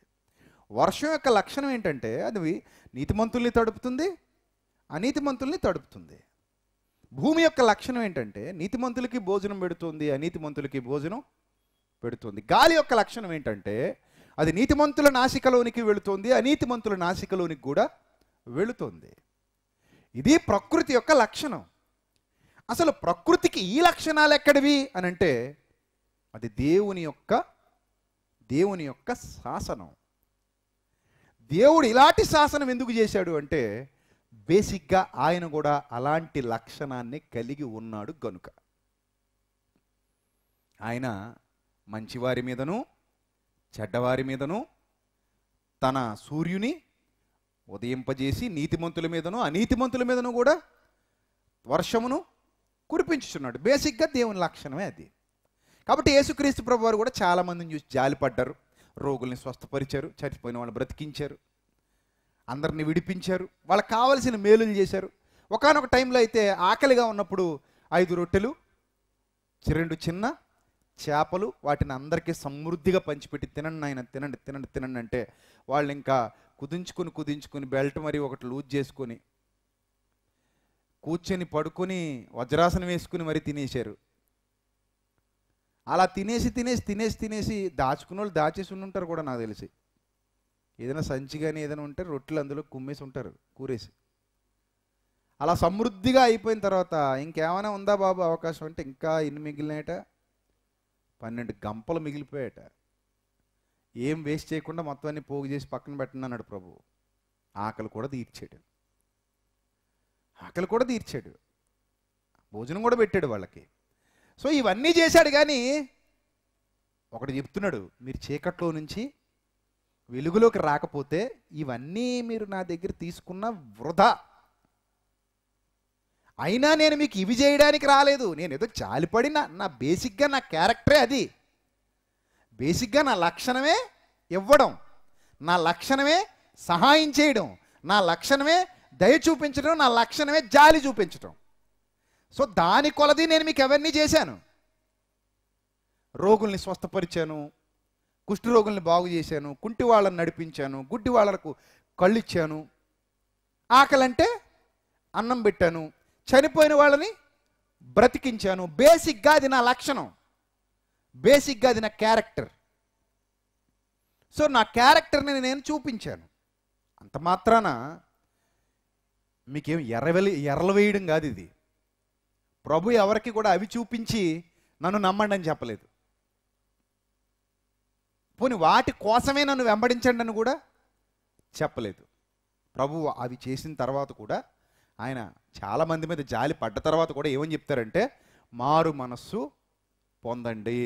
వర్షం యొక్క లక్షణం ఏంటంటే అది నీతిమంతుల్ని తడుపుతుంది అనీతిమంతుల్ని తడుపుతుంది భూమి యొక్క లక్షణం ఏంటంటే నీతిమంతులకి భోజనం పెడుతుంది అనీతిమంతులకి భోజనం పెడుతుంది గాలి యొక్క లక్షణం ఏంటంటే అది నీతిమంతుల నాసికలోనికి వెళుతుంది అనీతిమంతుల నాసికలోనికి కూడా వెళుతుంది ఇది ప్రకృతి యొక్క లక్షణం అసలు ప్రకృతికి ఈ లక్షణాలు ఎక్కడివి అని అంటే అది దేవుని యొక్క దేవుని యొక్క శాసనం దేవుడు ఇలాంటి శాసనం ఎందుకు చేశాడు అంటే బేసిక్గా ఆయన కూడా అలాంటి లక్షణాన్ని కలిగి ఉన్నాడు గనుక ఆయన మంచివారి మీదను చెడ్డవారి మీదను తన సూర్యుని ఉదయింపజేసి నీతిమంతుల మీదను అనీతిమంతుల మీదను కూడా వర్షమును కురిపించుచున్నాడు బేసిక్గా దేవుని లక్షణమే అది కాబట్టి యేసుక్రీస్తు ప్రభు వారు కూడా చాలామందిని చూసి జాలిపడ్డారు రోగుల్ని స్వస్థపరిచారు చచ్చిపోయిన వాళ్ళని బ్రతికించారు అందరిని విడిపించారు వాళ్ళకి కావలసిన మేలులు చేశారు ఒకనొక టైంలో అయితే ఆకలిగా ఉన్నప్పుడు ఐదు రొట్టెలు రెండు చిన్న చేపలు వాటిని అందరికీ సమృద్ధిగా పంచిపెట్టి తినండి ఆయన తినండి తినండి తినండి అంటే వాళ్ళు ఇంకా కుదించుకుని కుదించుకుని బెల్ట్ మరి ఒకటి లూజ్ చేసుకొని కూర్చొని పడుకొని వజ్రాసనం వేసుకుని మరీ తినేశారు అలా తినేసి తినేసి తినేసి తినేసి దాచుకున్న వాళ్ళు దాచేసి ఉంటారు కూడా నాకు తెలిసి ఏదైనా సంచి కానీ ఏదైనా ఉంటే రొట్టెలు అందులో కుమ్మేసి ఉంటారు కూరేసి అలా సమృద్ధిగా అయిపోయిన తర్వాత ఇంకేమైనా ఉందా బాబు అవకాశం అంటే ఇంకా ఎన్ని మిగిలినాయట పన్నెండు గంపలు మిగిలిపోయాట ఏం వేస్ట్ చేయకుండా మొత్తం అన్ని పోగు చేసి పక్కన పెట్టండి అన్నాడు ప్రభు ఆకలి కూడా తీర్చాడు ఆకలి కూడా తీర్చాడు భోజనం కూడా పెట్టాడు వాళ్ళకి సో ఇవన్నీ చేశాడు కానీ ఒకటి చెప్తున్నాడు మీరు చీకట్లో నుంచి వెలుగులోకి రాకపోతే ఇవన్నీ మీరు నా దగ్గర తీసుకున్న వృధా అయినా నేను మీకు ఇవి చేయడానికి రాలేదు నేను ఏదో చాలిపడిన నా బేసిక్గా నా క్యారెక్టరే అది బేసిక్గా నా లక్షణమే ఇవ్వడం నా లక్షణమే సహాయం చేయడం నా లక్షణమే దయ చూపించడం నా లక్షణమే జాలి చూపించడం సో దాని కొలది నేను మీకు ఎవరిని చేశాను రోగుల్ని స్వస్థపరిచాను కుష్ఠరోగుల్ని బాగు చేశాను కుంటి వాళ్ళని నడిపించాను గుడ్డి వాళ్ళకు కళ్ళు ఇచ్చాను ఆకలంటే అన్నం పెట్టాను చనిపోయిన వాళ్ళని బ్రతికించాను బేసిక్గా అది నా లక్షణం బేసిక్గా అది నా క్యారెక్టర్ సో నా క్యారెక్టర్ని నేను చూపించాను అంత మాత్రాన మీకేం ఎర్రవెలి ఎర్రలు వేయడం కాదు ఇది ప్రభు ఎవరికి కూడా అవి చూపించి నన్ను నమ్మండి అని చెప్పలేదు పోని వాటి కోసమే నన్ను వెంబడించండి అని కూడా చెప్పలేదు ప్రభు అవి చేసిన తర్వాత కూడా ఆయన చాలామంది మీద జాలి పడ్డ తర్వాత కూడా ఏమని చెప్తారంటే మారు మనస్సు పొందండి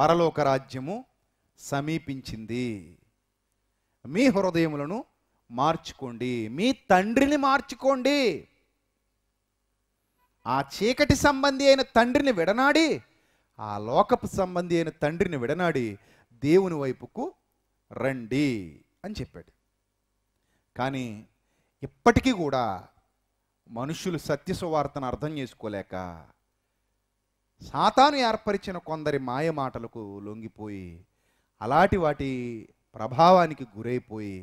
పరలోక రాజ్యము సమీపించింది మీ హృదయములను మార్చుకోండి మీ తండ్రిని మార్చుకోండి ఆ చీకటి సంబంధి అయిన తండ్రిని విడనాడి ఆ లోకపు సంబంధి అయిన తండ్రిని విడనాడి దేవుని వైపుకు రండి అని చెప్పాడు కానీ ఇప్పటికీ కూడా మనుషులు సత్య సువార్తను అర్థం చేసుకోలేక సాతాను ఏర్పరిచిన కొందరి మాయ మాటలకు లొంగిపోయి అలాంటి వాటి ప్రభావానికి గురైపోయి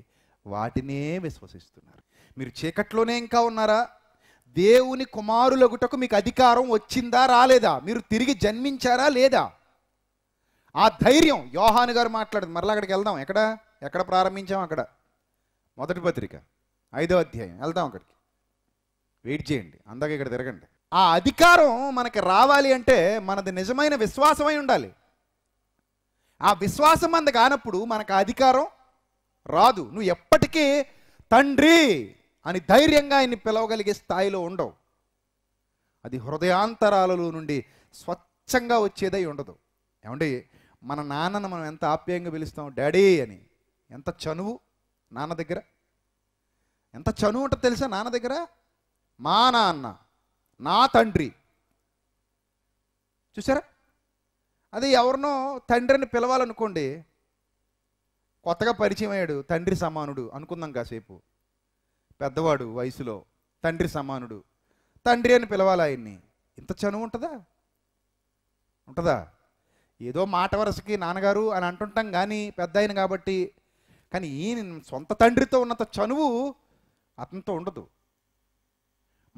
వాటినే విశ్వసిస్తున్నారు మీరు చీకట్లోనే ఇంకా ఉన్నారా దేవుని కుమారులగుటకు మీకు అధికారం వచ్చిందా రాలేదా మీరు తిరిగి జన్మించారా లేదా ఆ ధైర్యం యోహాను గారు మాట్లాడింది మరలా అక్కడికి వెళ్దాం ఎక్కడ ఎక్కడ ప్రారంభించాం అక్కడ మొదటి పత్రిక ఐదో అధ్యాయం వెళ్దాం అక్కడికి వెయిట్ చేయండి అందాక ఇక్కడ తిరగండి ఆ అధికారం మనకి రావాలి అంటే మనది నిజమైన విశ్వాసమై ఉండాలి ఆ విశ్వాసం అంద కానప్పుడు మనకు అధికారం రాదు నువ్వు ఎప్పటికీ తండ్రి అని ధైర్యంగా ఆయన్ని పిలవగలిగే స్థాయిలో ఉండవు అది హృదయాంతరాలలో నుండి స్వచ్ఛంగా వచ్చేదై ఉండదు ఏమండి మన నాన్నను మనం ఎంత ఆప్యాయంగా పిలుస్తాం డాడీ అని ఎంత చనువు నాన్న దగ్గర ఎంత చనువు ఉంటుంది తెలుసా నాన్న దగ్గర మా నాన్న నా తండ్రి చూసారా అది ఎవరినో తండ్రిని పిలవాలనుకోండి కొత్తగా పరిచయం అయ్యాడు తండ్రి సమానుడు అనుకుందాం కాసేపు పెద్దవాడు వయసులో తండ్రి సమానుడు తండ్రి అని పిలవాలి ఆయన్ని ఇంత చనువు ఉంటుందా ఉంటుందా ఏదో మాట వరసకి నాన్నగారు అని అంటుంటాం కానీ పెద్ద ఆయన కాబట్టి కానీ ఈయన సొంత తండ్రితో ఉన్నంత చనువు అతనితో ఉండదు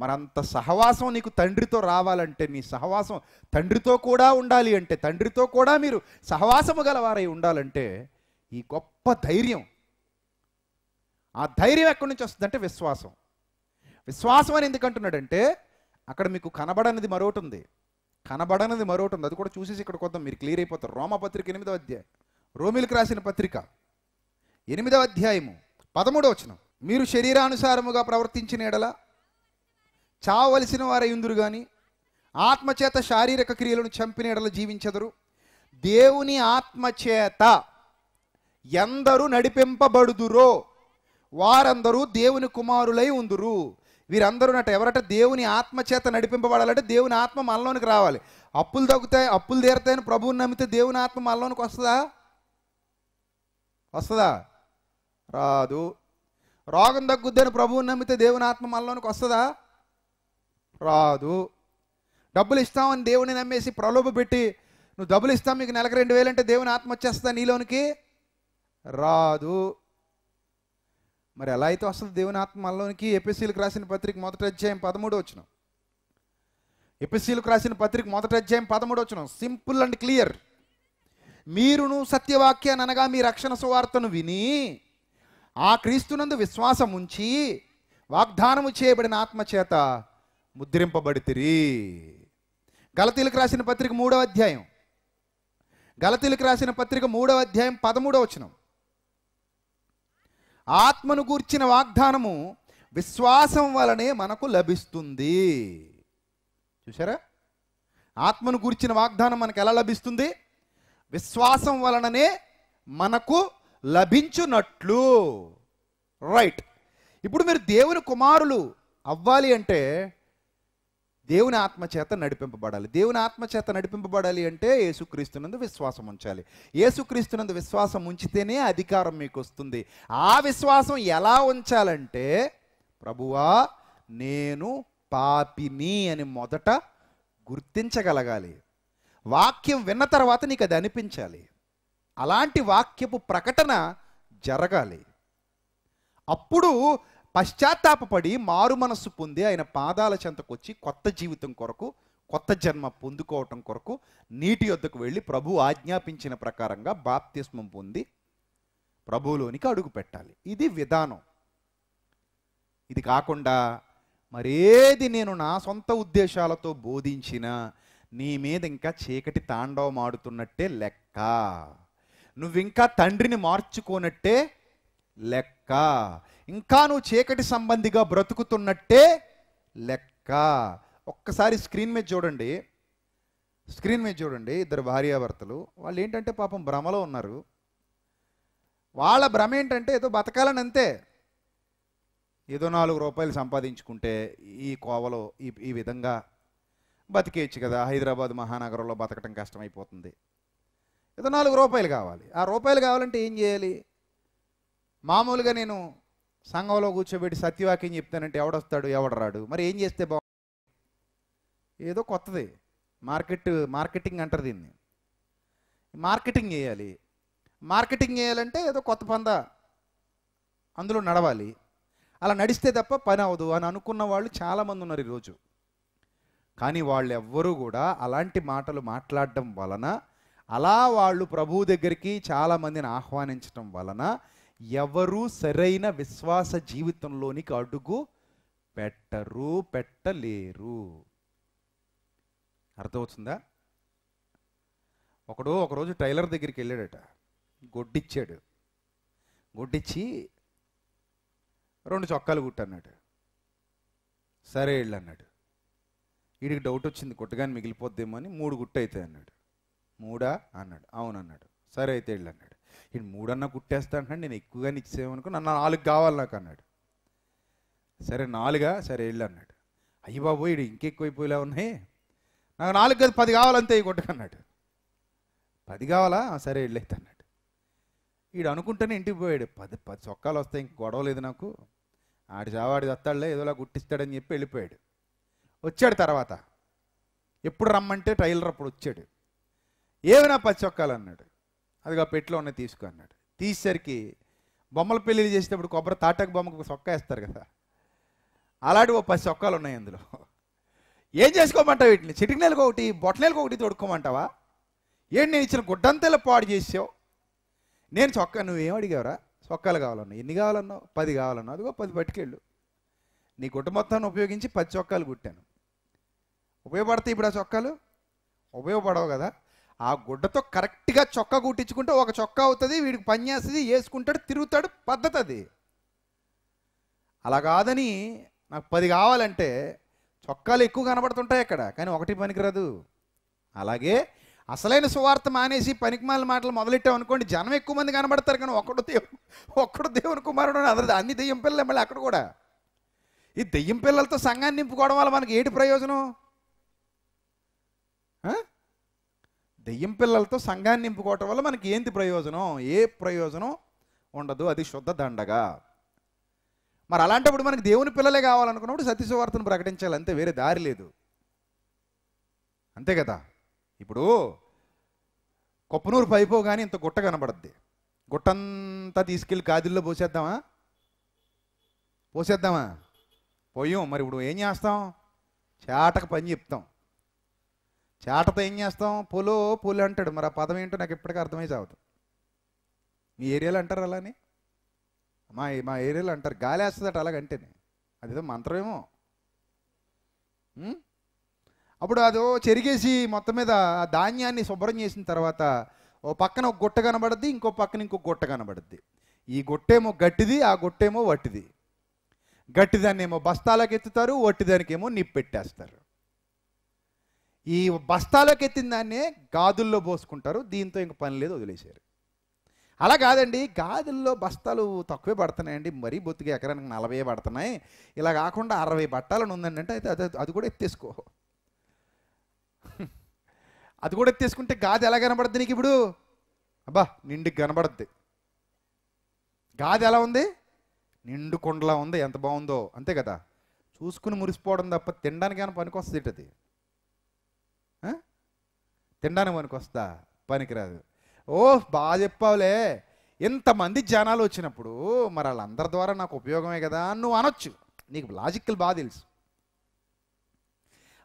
మరంత సహవాసం నీకు తండ్రితో రావాలంటే నీ సహవాసం తండ్రితో కూడా ఉండాలి అంటే తండ్రితో కూడా మీరు సహవాసము గలవారై ఉండాలంటే ఈ గొప్ప ధైర్యం ఆ ధైర్యం ఎక్కడి నుంచి వస్తుందంటే విశ్వాసం విశ్వాసం అని ఎందుకంటున్నాడంటే అక్కడ మీకు కనబడనిది మరొకటి ఉంది కనబడనిది మరొకటి ఉంది అది కూడా చూసేసి ఇక్కడ కొద్దాం మీరు క్లియర్ అయిపోతారు రోమ పత్రిక ఎనిమిదో అధ్యాయం రోమిలకు రాసిన పత్రిక ఎనిమిదవ అధ్యాయము పదమూడవ వచనం మీరు శరీరానుసారముగా ప్రవర్తించిన ఎడల చావలసిన వారై ఉందరు కానీ ఆత్మచేత శారీరక క్రియలను చంపిన ఎడల జీవించదరు దేవుని ఆత్మచేత ఎందరూ నడిపింపబడుదురో వారందరూ దేవుని కుమారులై ఉందరు వీరందరూ నట ఎవరట దేవుని ఆత్మ చేత నడిపింపబడాలంటే దేవుని ఆత్మ మనలోనికి రావాలి అప్పులు తగ్గుతాయి అప్పులు తీరతాయని ప్రభువుని నమ్మితే దేవుని ఆత్మ మనలోనికి వస్తుందా వస్తుందా రాదు రోగం తగ్గుద్దని ప్రభువుని నమ్మితే దేవుని ఆత్మ మనలోనికి వస్తుందా రాదు డబ్బులు ఇస్తామని దేవుని నమ్మేసి ప్రలోభ పెట్టి నువ్వు డబ్బులు ఇస్తాం మీకు నెలకు రెండు వేలంటే దేవుని ఆత్మ వచ్చేస్తా నీలోనికి రాదు మరి ఎలా అయితే వస్తుంది దేవుని ఆత్మలోనికి ఎపిసీలకు రాసిన పత్రిక మొదటి అధ్యాయం పదమూడు వచ్చిన ఎపిసీలకు రాసిన పత్రిక మొదటి అధ్యాయం పదమూడు వచ్చిన సింపుల్ అండ్ క్లియర్ మీరును సత్యవాక్యాన్ని అనగా మీ రక్షణ సువార్తను విని ఆ క్రీస్తునందు విశ్వాసం ఉంచి వాగ్దానము చేయబడిన ఆత్మ చేత ముద్రింపబడితిరి గలతీలకు రాసిన పత్రిక మూడవ అధ్యాయం గలతీలకు రాసిన పత్రిక మూడవ అధ్యాయం పదమూడవ వచనం ఆత్మను గూర్చిన వాగ్దానము విశ్వాసం వలనే మనకు లభిస్తుంది చూసారా ఆత్మను గూర్చిన వాగ్దానం మనకు ఎలా లభిస్తుంది విశ్వాసం వలననే మనకు లభించునట్లు రైట్ ఇప్పుడు మీరు దేవుని కుమారులు అవ్వాలి అంటే దేవుని ఆత్మచేత నడిపింపబడాలి దేవుని ఆత్మచేత నడిపింపబడాలి అంటే యేసుక్రీస్తునందు విశ్వాసం ఉంచాలి యేసుక్రీస్తునందు విశ్వాసం ఉంచితేనే అధికారం మీకు వస్తుంది ఆ విశ్వాసం ఎలా ఉంచాలంటే ప్రభువా నేను పాపిని అని మొదట గుర్తించగలగాలి వాక్యం విన్న తర్వాత నీకు అది అనిపించాలి అలాంటి వాక్యపు ప్రకటన జరగాలి అప్పుడు పశ్చాత్తాపడి మారు మనస్సు పొంది ఆయన పాదాల చెంతకొచ్చి కొత్త జీవితం కొరకు కొత్త జన్మ పొందుకోవటం కొరకు నీటి వద్దకు వెళ్ళి ప్రభు ఆజ్ఞాపించిన ప్రకారంగా బాప్తిస్మం పొంది ప్రభువులోనికి అడుగు పెట్టాలి ఇది విధానం ఇది కాకుండా మరేది నేను నా సొంత ఉద్దేశాలతో బోధించిన నీ మీద ఇంకా చీకటి తాండవం ఆడుతున్నట్టే లెక్క నువ్వింకా తండ్రిని మార్చుకోనట్టే లెక్క ఇంకా నువ్వు చీకటి సంబంధిగా బ్రతుకుతున్నట్టే లెక్క ఒక్కసారి స్క్రీన్ మీద చూడండి స్క్రీన్ మీద చూడండి ఇద్దరు భార్యాభర్తలు వాళ్ళు ఏంటంటే పాపం భ్రమలో ఉన్నారు వాళ్ళ భ్రమ ఏంటంటే ఏదో బతకాలని అంతే ఏదో నాలుగు రూపాయలు సంపాదించుకుంటే ఈ కోవలో ఈ ఈ విధంగా బతికేయచ్చు కదా హైదరాబాద్ మహానగరంలో బతకటం కష్టమైపోతుంది ఏదో నాలుగు రూపాయలు కావాలి ఆ రూపాయలు కావాలంటే ఏం చేయాలి మామూలుగా నేను సంఘంలో కూర్చోబెట్టి సత్యవాక్యం చెప్తానంటే ఎవడొస్తాడు ఎవడు రాడు మరి ఏం చేస్తే బాగు ఏదో కొత్తది మార్కెట్ మార్కెటింగ్ అంటారు దీన్ని మార్కెటింగ్ చేయాలి మార్కెటింగ్ చేయాలంటే ఏదో కొత్త పంద అందులో నడవాలి అలా నడిస్తే తప్ప పని అవదు అని అనుకున్న వాళ్ళు చాలామంది ఉన్నారు ఈరోజు కానీ వాళ్ళు ఎవ్వరూ కూడా అలాంటి మాటలు మాట్లాడడం వలన అలా వాళ్ళు ప్రభువు దగ్గరికి చాలామందిని ఆహ్వానించడం వలన ఎవరూ సరైన విశ్వాస జీవితంలోనికి అడుగు పెట్టరు పెట్టలేరు అర్థమవుతుందా ఒకడు ఒకరోజు టైలర్ దగ్గరికి వెళ్ళాడట గొడ్డిచ్చాడు గొడ్డిచ్చి రెండు చొక్కాలు కుట్టన్నాడు సరే వెళ్ళు అన్నాడు వీడికి డౌట్ వచ్చింది కుట్టగానే మిగిలిపోద్దేమో అని మూడు గుట్ట అయితే అన్నాడు మూడా అన్నాడు అవునన్నాడు సరే అయితే అన్నాడు ఈయన మూడన్నా కుట్టేస్తా అంటే నేను ఎక్కువగానే ఇచ్చేయమనుకో నన్ను నాలుగు కావాలి నాకు అన్నాడు సరే నాలుగా సరే వెళ్ళి అన్నాడు అయ్యి బాబు ఇడు ఇంకెక్కువైపోయేలా ఉన్నాయి నాకు నాలుగు కాదు పది కావాలంతే కొట్టకన్నాడు పది కావాలా సరే వెళ్ళైతే అన్నాడు ఈడు అనుకుంటేనే ఇంటికి పోయాడు పది పది చొక్కాలు వస్తాయి ఇంక గొడవలేదు నాకు ఆడి చావాడి వస్తాడులే ఏదోలా గుట్టిస్తాడని చెప్పి వెళ్ళిపోయాడు వచ్చాడు తర్వాత ఎప్పుడు రమ్మంటే టైలర్ అప్పుడు వచ్చాడు ఏమైనా పది చొక్కాలు అన్నాడు అదిగా పెట్లో ఉన్న తీసుకో అన్నాడు తీసేసరికి బొమ్మల పెళ్ళిళ్ళు చేసేటప్పుడు కొబ్బరి తాటకు బొమ్మకు సొక్క వేస్తారు కదా అలాంటి ఓ పది సొక్కాలు ఉన్నాయి అందులో ఏం చేసుకోమంటావు వీటిని నెలకు ఒకటి బొట్టనెలకు ఒకటి తొడుక్కోమంటావా ఏంటి నేను ఇచ్చిన గుడ్డంతెల పాడు చేసావు నేను చొక్కా నువ్వేం అడిగావురా చొక్కాలు కావాలన్నా ఎన్ని కావాలన్నావు పది కావాలన్నావు అదిగో పది పట్టుకెళ్ళు నీ గుట్ట మొత్తాన్ని ఉపయోగించి పది చొక్కాలు కుట్టాను ఉపయోగపడతాయి ఇప్పుడు ఆ చొక్కాలు ఉపయోగపడవు కదా ఆ గుడ్డతో కరెక్ట్గా చొక్కా కుట్టించుకుంటే ఒక చొక్కా అవుతుంది వీడికి పని చేస్తుంది వేసుకుంటాడు తిరుగుతాడు పద్ధతి అది అలా కాదని నాకు పది కావాలంటే చొక్కాలు ఎక్కువ కనబడుతుంటాయి అక్కడ కానీ ఒకటి పనికిరాదు అలాగే అసలైన సువార్త మానేసి పనికిమాల మాటలు మొదలెట్టావు అనుకోండి జనం ఎక్కువ మంది కనబడతారు కానీ ఒకడు దేవు ఒక్కడు దేవుని కుమారుడు అదే అన్ని దెయ్యం పిల్లలు మళ్ళీ అక్కడ కూడా ఈ దెయ్యం పిల్లలతో సంఘాన్ని నింపుకోవడం వల్ల మనకి ఏటి ప్రయోజనం దెయ్యం పిల్లలతో సంఘాన్ని నింపుకోవటం వల్ల మనకి ఏంటి ప్రయోజనం ఏ ప్రయోజనం ఉండదు అది శుద్ధ దండగా మరి అలాంటప్పుడు మనకి దేవుని పిల్లలే కావాలనుకున్నప్పుడు సత్యశువార్తను ప్రకటించాలి అంతే వేరే దారి లేదు అంతే కదా ఇప్పుడు కొప్పనూరు పైపో కానీ ఇంత గుట్ట కనబడద్ది గుట్టంతా తీసుకెళ్ళి కాదిల్లో పోసేద్దామా పోసేద్దామా పోయాం మరి ఇప్పుడు ఏం చేస్తాం చాటకు పని చెప్తాం చేటతో ఏం చేస్తాం పులో పులు అంటాడు మరి ఆ పదం ఏంటో నాకు ఇప్పటికీ అర్థమై చావదు మీ ఏరియాలో అంటారు అలానే మా మా ఏరియాలో అంటారు గాలి వేస్తుందట అలాగంటేనే అదేదో మంత్రమేమో అప్పుడు అదో చెరిగేసి మొత్తం మీద ధాన్యాన్ని శుభ్రం చేసిన తర్వాత ఓ పక్కన ఒక గుట్ట కనబడుద్ది ఇంకో పక్కన ఇంకో గుట్ట కనబడుద్ది ఈ గుట్టేమో గట్టిది ఆ గుట్టేమో వట్టిది ఏమో బస్తాలకు ఎత్తుతారు ఏమో నిప్పెట్టేస్తారు ఈ బస్తాలోకి ఎత్తిన దాన్నే గాదుల్లో పోసుకుంటారు దీంతో ఇంక పని లేదు వదిలేశారు అలా కాదండి గాదుల్లో బస్తాలు తక్కువే పడుతున్నాయండి మరీ బొత్తిగా ఎకరానికి నలభై పడుతున్నాయి ఇలా కాకుండా అరవై బట్టాలను ఉందండి అంటే అయితే అది అది కూడా ఎత్తేసుకో అది కూడా ఎత్తేసుకుంటే గాది ఎలా కనబడుద్ది నీకు ఇప్పుడు అబ్బా నిండుకి కనబడుద్ది గాది ఎలా ఉంది నిండు కొండలా ఉంది ఎంత బాగుందో అంతే కదా చూసుకుని మురిసిపోవడం తప్ప తినడానికి కానీ పనికి వస్తుంది అది తినడానికి మనకు వస్తా పనికిరాదు ఓ బాగా చెప్పావులే ఇంతమంది జనాలు వచ్చినప్పుడు మరి వాళ్ళందరి ద్వారా నాకు ఉపయోగమే కదా నువ్వు అనొచ్చు నీకు లాజిక్కల్ బాగా తెలుసు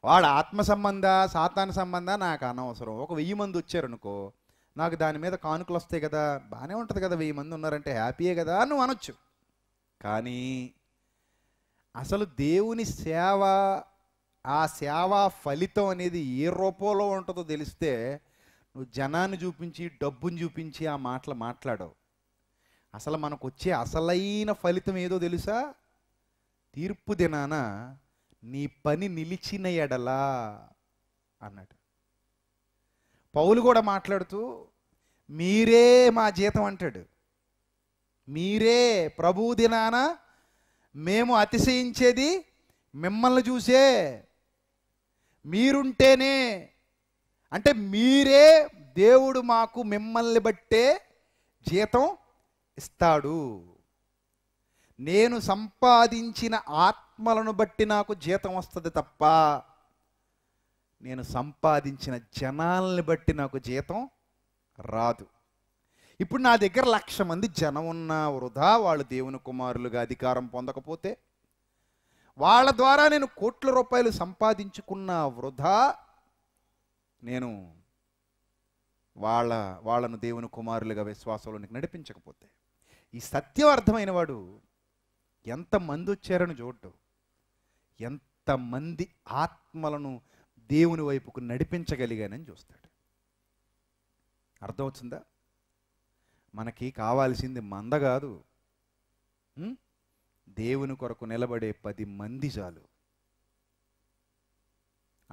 వాడు ఆత్మ సంబంధ సాతాన సంబంధ నాకు అనవసరం ఒక వెయ్యి మంది వచ్చారనుకో నాకు దాని మీద కానుకలు వస్తాయి కదా బాగానే ఉంటుంది కదా వెయ్యి మంది ఉన్నారంటే హ్యాపీయే కదా నువ్వు అనొచ్చు కానీ అసలు దేవుని సేవ ఆ సేవా ఫలితం అనేది ఏ రూపంలో ఉంటుందో తెలిస్తే నువ్వు జనాన్ని చూపించి డబ్బుని చూపించి ఆ మాటలు మాట్లాడవు అసలు మనకు వచ్చే అసలైన ఫలితం ఏదో తెలుసా తీర్పు దినాన నీ పని నిలిచిన ఎడలా అన్నాడు పౌలు కూడా మాట్లాడుతూ మీరే మా జీతం అంటాడు మీరే ప్రభు దినాన మేము అతిశయించేది మిమ్మల్ని చూసే మీరుంటేనే అంటే మీరే దేవుడు మాకు మిమ్మల్ని బట్టే జీతం ఇస్తాడు నేను సంపాదించిన ఆత్మలను బట్టి నాకు జీతం వస్తుంది తప్ప నేను సంపాదించిన జనాల్ని బట్టి నాకు జీతం రాదు ఇప్పుడు నా దగ్గర లక్ష మంది జనం ఉన్న వృధా వాళ్ళు దేవుని కుమారులుగా అధికారం పొందకపోతే వాళ్ళ ద్వారా నేను కోట్ల రూపాయలు సంపాదించుకున్న వృధా నేను వాళ్ళ వాళ్ళను దేవుని కుమారులుగా విశ్వాసంలోనికి నడిపించకపోతే ఈ సత్యం అర్థమైన వాడు ఎంతమంది వచ్చారని చూడ్డు ఎంతమంది ఆత్మలను దేవుని వైపుకు నడిపించగలిగానని చూస్తాడు అర్థం వచ్చిందా మనకి కావాల్సింది మంద కాదు దేవుని కొరకు నిలబడే పది మంది చాలు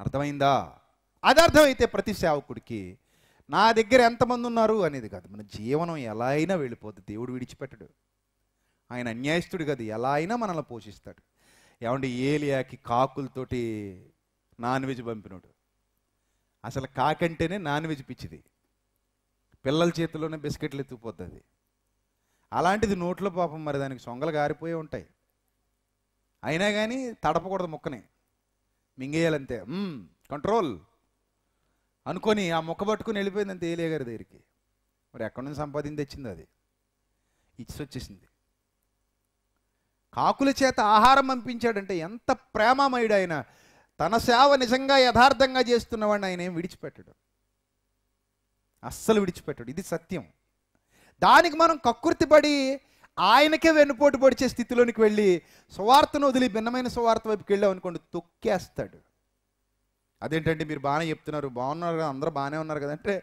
అర్థమైందా అది అర్థమైతే ప్రతి సేవకుడికి నా దగ్గర ఎంతమంది ఉన్నారు అనేది కాదు మన జీవనం ఎలా అయినా వెళ్ళిపోద్ది దేవుడు విడిచిపెట్టడు ఆయన అన్యాయస్తుడు కాదు ఎలా అయినా మనల్ని పోషిస్తాడు ఏమంటే ఏలియాకి కాకులతోటి నాన్ వెజ్ పంపినాడు అసలు కాకంటేనే నాన్ వెజ్ పిచ్చిది పిల్లల చేతిలోనే బిస్కెట్లు ఎత్తుకుపోతుంది అలాంటిది నోట్లో పాపం మరి దానికి సొంగలు గారిపోయి ఉంటాయి అయినా కానీ తడపకూడదు ముక్కని మింగేయాలంతే కంట్రోల్ అనుకొని ఆ ముక్క పట్టుకుని వెళ్ళిపోయిందంతే ఏలియా గారి దగ్గరికి మరి ఎక్కడి నుంచి సంపాదించి తెచ్చింది అది ఇచ్చి వచ్చేసింది కాకుల చేత ఆహారం పంపించాడంటే ఎంత ప్రేమమయుడు ఆయన తన సేవ నిజంగా యథార్థంగా చేస్తున్నవాడిని ఆయన ఏం విడిచిపెట్టడు అస్సలు విడిచిపెట్టడు ఇది సత్యం దానికి మనం పడి ఆయనకే వెన్నుపోటు పొడిచే స్థితిలోనికి వెళ్ళి సువార్తను వదిలి భిన్నమైన సువార్త వైపుకి వెళ్ళాం అనుకోండి తొక్కేస్తాడు అదేంటంటే మీరు బాగానే చెప్తున్నారు బాగున్నారు కదా అందరూ బాగానే ఉన్నారు కదంటే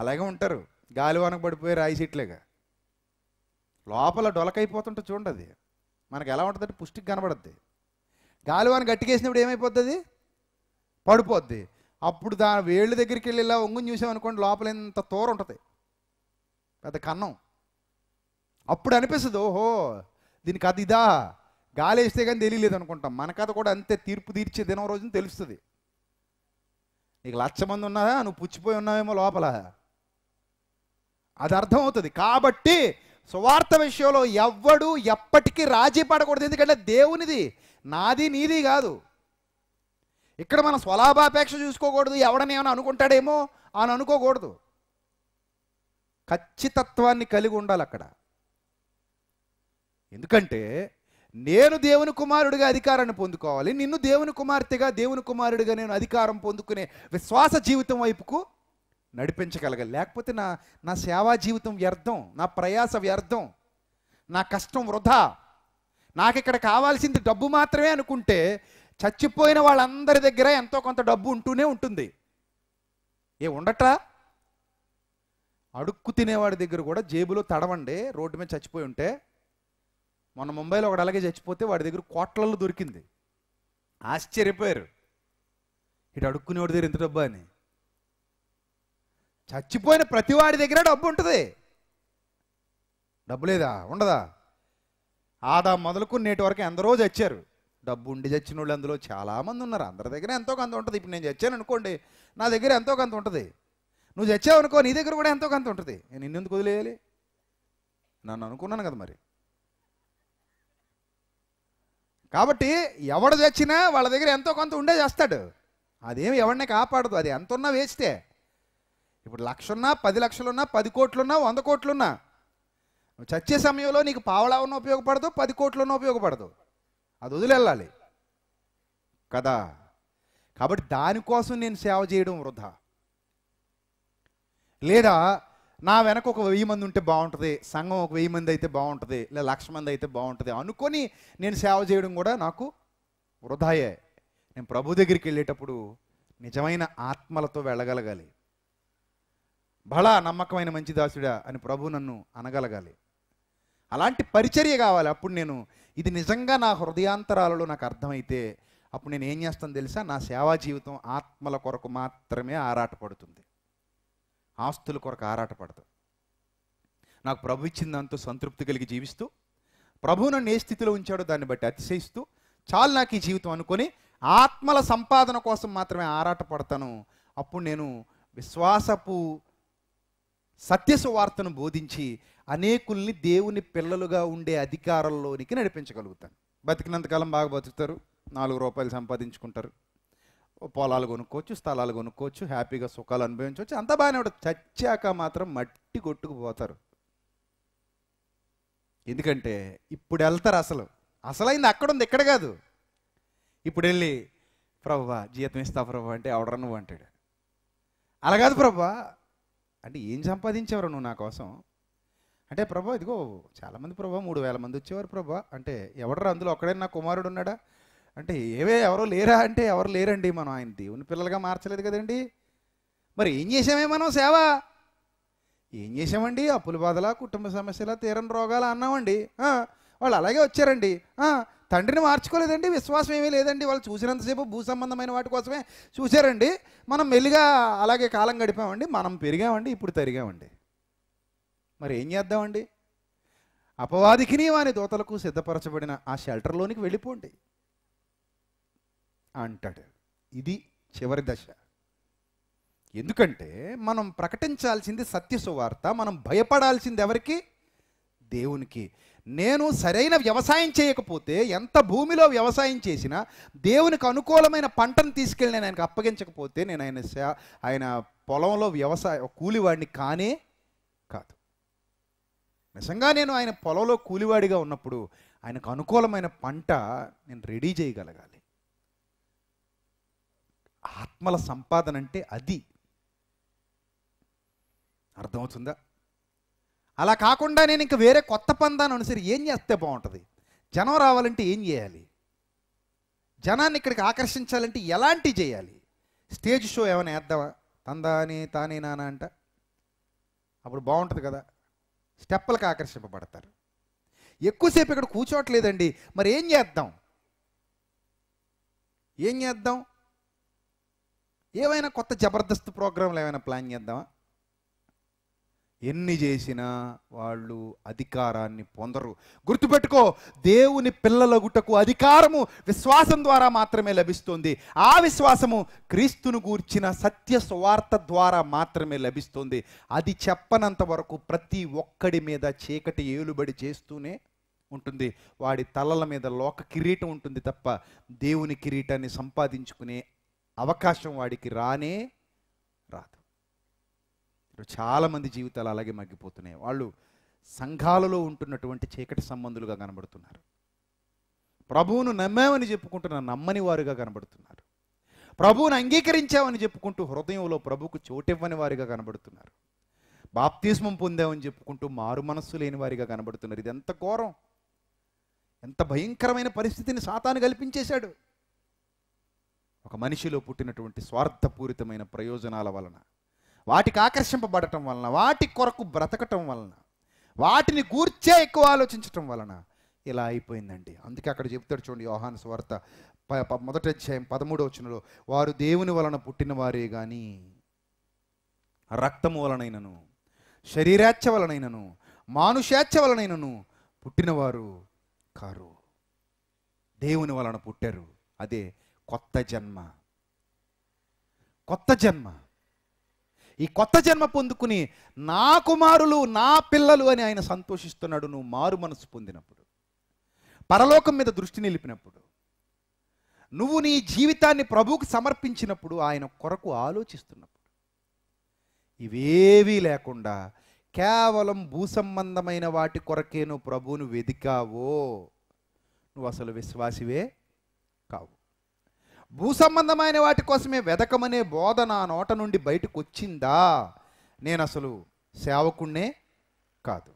అలాగే ఉంటారు గాలివానకు పడిపోయి రాయి సీట్లేగా లోపల డొలకైపోతుంటే చూడండి అది మనకు ఎలా ఉంటుందంటే పుష్టికి కనబడద్ది గాలివాన గట్టికేసినప్పుడు ఏమైపోతుంది పడిపోద్ది అప్పుడు దాని వేళ్ళ దగ్గరికి వెళ్ళి ఇలా ఒంగుని చూసామనుకోండి లోపల ఎంత తోర ఉంటుంది పెద్ద కన్నం అప్పుడు అనిపిస్తుంది ఓహో దీని కథ ఇదా గాలి వేస్తే కానీ తెలియలేదు అనుకుంటాం మన కథ కూడా అంతే తీర్పు తీర్చే దినం రోజున తెలుస్తుంది నీకు లక్ష మంది ఉన్నాయా నువ్వు పుచ్చిపోయి ఉన్నావేమో లోపల అది అర్థమవుతుంది కాబట్టి సువార్త విషయంలో ఎవ్వడు ఎప్పటికీ రాజీ పడకూడదు ఎందుకంటే దేవునిది నాది నీది కాదు ఇక్కడ మనం స్వలాభాపేక్ష చూసుకోకూడదు ఎవడనేమని అనుకుంటాడేమో అని అనుకోకూడదు ఖచ్చితత్వాన్ని కలిగి ఉండాలి అక్కడ ఎందుకంటే నేను దేవుని కుమారుడిగా అధికారాన్ని పొందుకోవాలి నిన్ను దేవుని కుమార్తెగా దేవుని కుమారుడిగా నేను అధికారం పొందుకునే విశ్వాస జీవితం వైపుకు నడిపించగలగాలి లేకపోతే నా నా సేవా జీవితం వ్యర్థం నా ప్రయాస వ్యర్థం నా కష్టం వృధా నాకు ఇక్కడ కావాల్సింది డబ్బు మాత్రమే అనుకుంటే చచ్చిపోయిన వాళ్ళందరి దగ్గర ఎంతో కొంత డబ్బు ఉంటూనే ఉంటుంది ఏ ఉండట్రా అడుక్కు తినేవాడి దగ్గర కూడా జేబులో తడవండి రోడ్డు మీద చచ్చిపోయి ఉంటే మొన్న ముంబైలో ఒకటి అలాగే చచ్చిపోతే వాడి దగ్గర కోట్లల్లో దొరికింది ఆశ్చర్యపోయారు ఇటు అడుక్కునేవాడి దగ్గర ఎంత డబ్బు అని చచ్చిపోయిన ప్రతి వాడి దగ్గర డబ్బు ఉంటుంది డబ్బు లేదా ఉండదా ఆదా మొదలుకు నేటి వరకు ఎందరో చచ్చారు డబ్బు ఉండి చచ్చిన వాళ్ళు అందులో చాలామంది ఉన్నారు అందరి దగ్గర ఎంతో కొంత ఉంటుంది ఇప్పుడు నేను చచ్చాను అనుకోండి నా దగ్గర ఎంతో కొంత ఉంటుంది నువ్వు తెచ్చావు అనుకో నీ దగ్గర కూడా ఎంతో కొంత ఉంటుంది నేను ఎందుకు వదిలేయాలి నన్ను అనుకున్నాను కదా మరి కాబట్టి ఎవడు చచ్చినా వాళ్ళ దగ్గర ఎంతో కొంత ఉండే చేస్తాడు అదేమి ఎవడిని కాపాడదు అది ఎంత ఉన్నా వేస్తే ఇప్పుడు ఉన్నా పది లక్షలున్నా పది కోట్లున్నా వంద కోట్లున్నా నువ్వు చచ్చే సమయంలో నీకు పావలా ఉన్న ఉపయోగపడదు పది కోట్లున్న ఉపయోగపడదు అది వదిలేళ్ళాలి కదా కాబట్టి దానికోసం నేను సేవ చేయడం వృధా లేదా నా వెనక ఒక వెయ్యి మంది ఉంటే బాగుంటుంది సంఘం ఒక వెయ్యి మంది అయితే బాగుంటుంది లేదా లక్ష మంది అయితే బాగుంటుంది అనుకొని నేను సేవ చేయడం కూడా నాకు వృధాయే నేను ప్రభు దగ్గరికి వెళ్ళేటప్పుడు నిజమైన ఆత్మలతో వెళ్ళగలగాలి బహళ నమ్మకమైన మంచి దాసుడా అని ప్రభు నన్ను అనగలగాలి అలాంటి పరిచర్య కావాలి అప్పుడు నేను ఇది నిజంగా నా హృదయాంతరాలలో నాకు అర్థమైతే అప్పుడు నేను ఏం చేస్తాను తెలుసా నా సేవా జీవితం ఆత్మల కొరకు మాత్రమే ఆరాటపడుతుంది ఆస్తుల కొరకు ఆరాటపడదు నాకు ప్రభు ఇచ్చిందంతో సంతృప్తి కలిగి జీవిస్తూ ప్రభు నన్ను ఏ స్థితిలో ఉంచాడో దాన్ని బట్టి అతిశయిస్తూ చాలు నాకు ఈ జీవితం అనుకొని ఆత్మల సంపాదన కోసం మాత్రమే ఆరాటపడతాను అప్పుడు నేను విశ్వాసపు సత్య వార్తను బోధించి అనేకుల్ని దేవుని పిల్లలుగా ఉండే అధికారంలోనికి నడిపించగలుగుతాను బతికినంతకాలం బాగా బతుకుతారు నాలుగు రూపాయలు సంపాదించుకుంటారు పొలాలు కొనుక్కోవచ్చు స్థలాలు కొనుక్కోవచ్చు హ్యాపీగా సుఖాలు అనుభవించవచ్చు అంత బాగానే ఉంటుంది చచ్చాక మాత్రం మట్టి కొట్టుకుపోతారు ఎందుకంటే ఇప్పుడు వెళ్తారు అసలు అసలైంది అక్కడ ఉంది ఇక్కడ కాదు ఇప్పుడు వెళ్ళి ప్రభా జీతం ఇస్తా ప్రభా అంటే ఎవడరా నువ్వు అంటాడు అలా కాదు ప్రభా అంటే ఏం సంపాదించేవారు నువ్వు నా కోసం అంటే ప్రభా ఇదిగో చాలామంది ప్రభా మూడు వేల మంది వచ్చేవారు ప్రభా అంటే ఎవడరా అందులో ఒక్కడే నా కుమారుడు ఉన్నాడా అంటే ఏవే ఎవరో లేరా అంటే ఎవరు లేరండి మనం ఆయన దేవుని పిల్లలుగా మార్చలేదు కదండి మరి ఏం చేసామే మనం సేవ ఏం చేసామండి అప్పుల బాధల కుటుంబ సమస్యల తీరం రోగాల అన్నామండి వాళ్ళు అలాగే వచ్చారండి తండ్రిని మార్చుకోలేదండి విశ్వాసం ఏమీ లేదండి వాళ్ళు చూసినంతసేపు భూ సంబంధమైన వాటి కోసమే చూశారండి మనం మెల్లిగా అలాగే కాలం గడిపామండి మనం పెరిగామండి ఇప్పుడు తరిగామండి మరి ఏం చేద్దామండి అపవాదికిని వాని దోతలకు సిద్ధపరచబడిన ఆ షెల్టర్లోనికి వెళ్ళిపోండి అంటాడు ఇది చివరి దశ ఎందుకంటే మనం ప్రకటించాల్సింది సత్య సువార్త మనం భయపడాల్సింది ఎవరికి దేవునికి నేను సరైన వ్యవసాయం చేయకపోతే ఎంత భూమిలో వ్యవసాయం చేసినా దేవునికి అనుకూలమైన పంటను తీసుకెళ్ళి నేను ఆయనకు అప్పగించకపోతే నేను ఆయన ఆయన పొలంలో వ్యవసాయ కూలివాడిని కానే కాదు నిజంగా నేను ఆయన పొలంలో కూలివాడిగా ఉన్నప్పుడు ఆయనకు అనుకూలమైన పంట నేను రెడీ చేయగలగాలి ఆత్మల సంపాదన అంటే అది అర్థమవుతుందా అలా కాకుండా నేను ఇంకా వేరే కొత్త పందాన్ని అనుసరి ఏం చేస్తే బాగుంటుంది జనం రావాలంటే ఏం చేయాలి జనాన్ని ఇక్కడికి ఆకర్షించాలంటే ఎలాంటి చేయాలి స్టేజ్ షో ఏమైనా వేద్దామా తందాని తానే నాన్న అంట అప్పుడు బాగుంటుంది కదా స్టెప్పులకు ఆకర్షింపబడతారు ఎక్కువసేపు ఇక్కడ కూర్చోవట్లేదండి మరి ఏం చేద్దాం ఏం చేద్దాం ఏవైనా కొత్త జబర్దస్త్ ప్రోగ్రాంలు ఏమైనా ప్లాన్ చేద్దామా ఎన్ని చేసినా వాళ్ళు అధికారాన్ని పొందరు గుర్తుపెట్టుకో దేవుని పిల్లలగుటకు అధికారము విశ్వాసం ద్వారా మాత్రమే లభిస్తుంది ఆ విశ్వాసము క్రీస్తును గూర్చిన సత్య స్వార్థ ద్వారా మాత్రమే లభిస్తుంది అది చెప్పనంత వరకు ప్రతి ఒక్కడి మీద చీకటి ఏలుబడి చేస్తూనే ఉంటుంది వాడి తలల మీద లోక కిరీటం ఉంటుంది తప్ప దేవుని కిరీటాన్ని సంపాదించుకునే అవకాశం వాడికి రానే రాదు చాలామంది జీవితాలు అలాగే మగ్గిపోతున్నాయి వాళ్ళు సంఘాలలో ఉంటున్నటువంటి చీకటి సంబంధులుగా కనబడుతున్నారు ప్రభువును నమ్మామని చెప్పుకుంటున్న నమ్మని వారుగా కనబడుతున్నారు ప్రభువును అంగీకరించామని చెప్పుకుంటూ హృదయంలో ప్రభుకు చోటివ్వని వారిగా కనబడుతున్నారు బాప్తిస్మం పొందామని చెప్పుకుంటూ మారు మనస్సు లేని వారిగా కనబడుతున్నారు ఇది ఎంత ఘోరం ఎంత భయంకరమైన పరిస్థితిని సాతాను కల్పించేశాడు ఒక మనిషిలో పుట్టినటువంటి స్వార్థపూరితమైన ప్రయోజనాల వలన వాటికి ఆకర్షింపబడటం వలన వాటి కొరకు బ్రతకటం వలన వాటిని గూర్చే ఎక్కువ ఆలోచించటం వలన ఇలా అయిపోయిందండి అందుకే అక్కడ చెప్తాడు చూడండి యోహాన్ స్వార్థ మొదటి అధ్యాయం పదమూడో వచ్చినలో వారు దేవుని వలన పుట్టిన వారే కానీ రక్తము వలనైనను శరీరాచ్ఛ వలనైనను మానుషాచ్చ వలనైనను పుట్టినవారు కారు దేవుని వలన పుట్టారు అదే కొత్త జన్మ కొత్త జన్మ ఈ కొత్త జన్మ పొందుకుని నా కుమారులు నా పిల్లలు అని ఆయన సంతోషిస్తున్నాడు నువ్వు మారు మనసు పొందినప్పుడు పరలోకం మీద దృష్టి నిలిపినప్పుడు నువ్వు నీ జీవితాన్ని ప్రభువుకి సమర్పించినప్పుడు ఆయన కొరకు ఆలోచిస్తున్నప్పుడు ఇవేవీ లేకుండా కేవలం భూసంబంధమైన వాటి కొరకే నువ్వు ప్రభువును వెదికావో నువ్వు అసలు విశ్వాసివే కావు భూ సంబంధమైన వాటి కోసమే వెదకమనే బోధ నా నోట నుండి బయటకు వచ్చిందా నేను అసలు సేవకుణ్ణే కాదు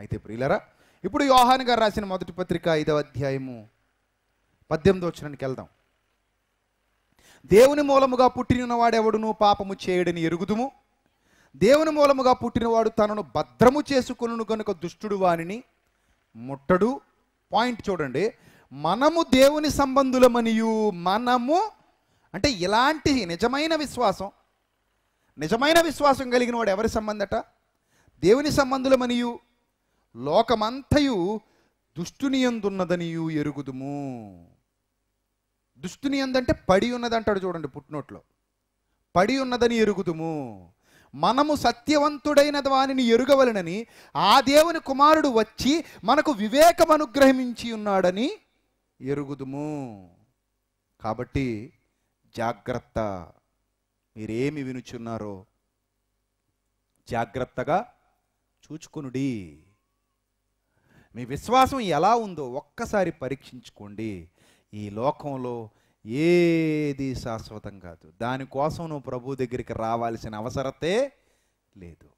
అయితే ప్రియులరా ఇప్పుడు యోహాన్ గారు రాసిన మొదటి పత్రిక ఐదవ అధ్యాయము పద్దెనిమిది వచ్చినానికి వెళ్దాం దేవుని మూలముగా పుట్టినవాడెవడును పాపము చేయడని ఎరుగుదుము దేవుని మూలముగా పుట్టినవాడు తనను భద్రము చేసుకును కనుక దుష్టుడు వాని ముట్టడు పాయింట్ చూడండి మనము దేవుని సంబంధులమనియు మనము అంటే ఇలాంటి నిజమైన విశ్వాసం నిజమైన విశ్వాసం కలిగిన వాడు ఎవరి సంబంధట దేవుని సంబంధులమనియు లోకమంతయు దుష్టుని ఎందున్నదనియు ఎరుగుదుము దుష్టుని ఎందంటే పడి ఉన్నదంటాడు చూడండి పుట్టినోట్లో పడి ఉన్నదని ఎరుగుదుము మనము సత్యవంతుడైన వానిని ఎరుగవలనని ఆ దేవుని కుమారుడు వచ్చి మనకు వివేకం అనుగ్రహించి ఉన్నాడని ఎరుగుదుము కాబట్టి జాగ్రత్త మీరేమి వినుచున్నారో జాగ్రత్తగా చూచుకునుడి మీ విశ్వాసం ఎలా ఉందో ఒక్కసారి పరీక్షించుకోండి ఈ లోకంలో ఏది శాశ్వతం కాదు దానికోసం నువ్వు ప్రభు దగ్గరికి రావాల్సిన అవసరతే లేదు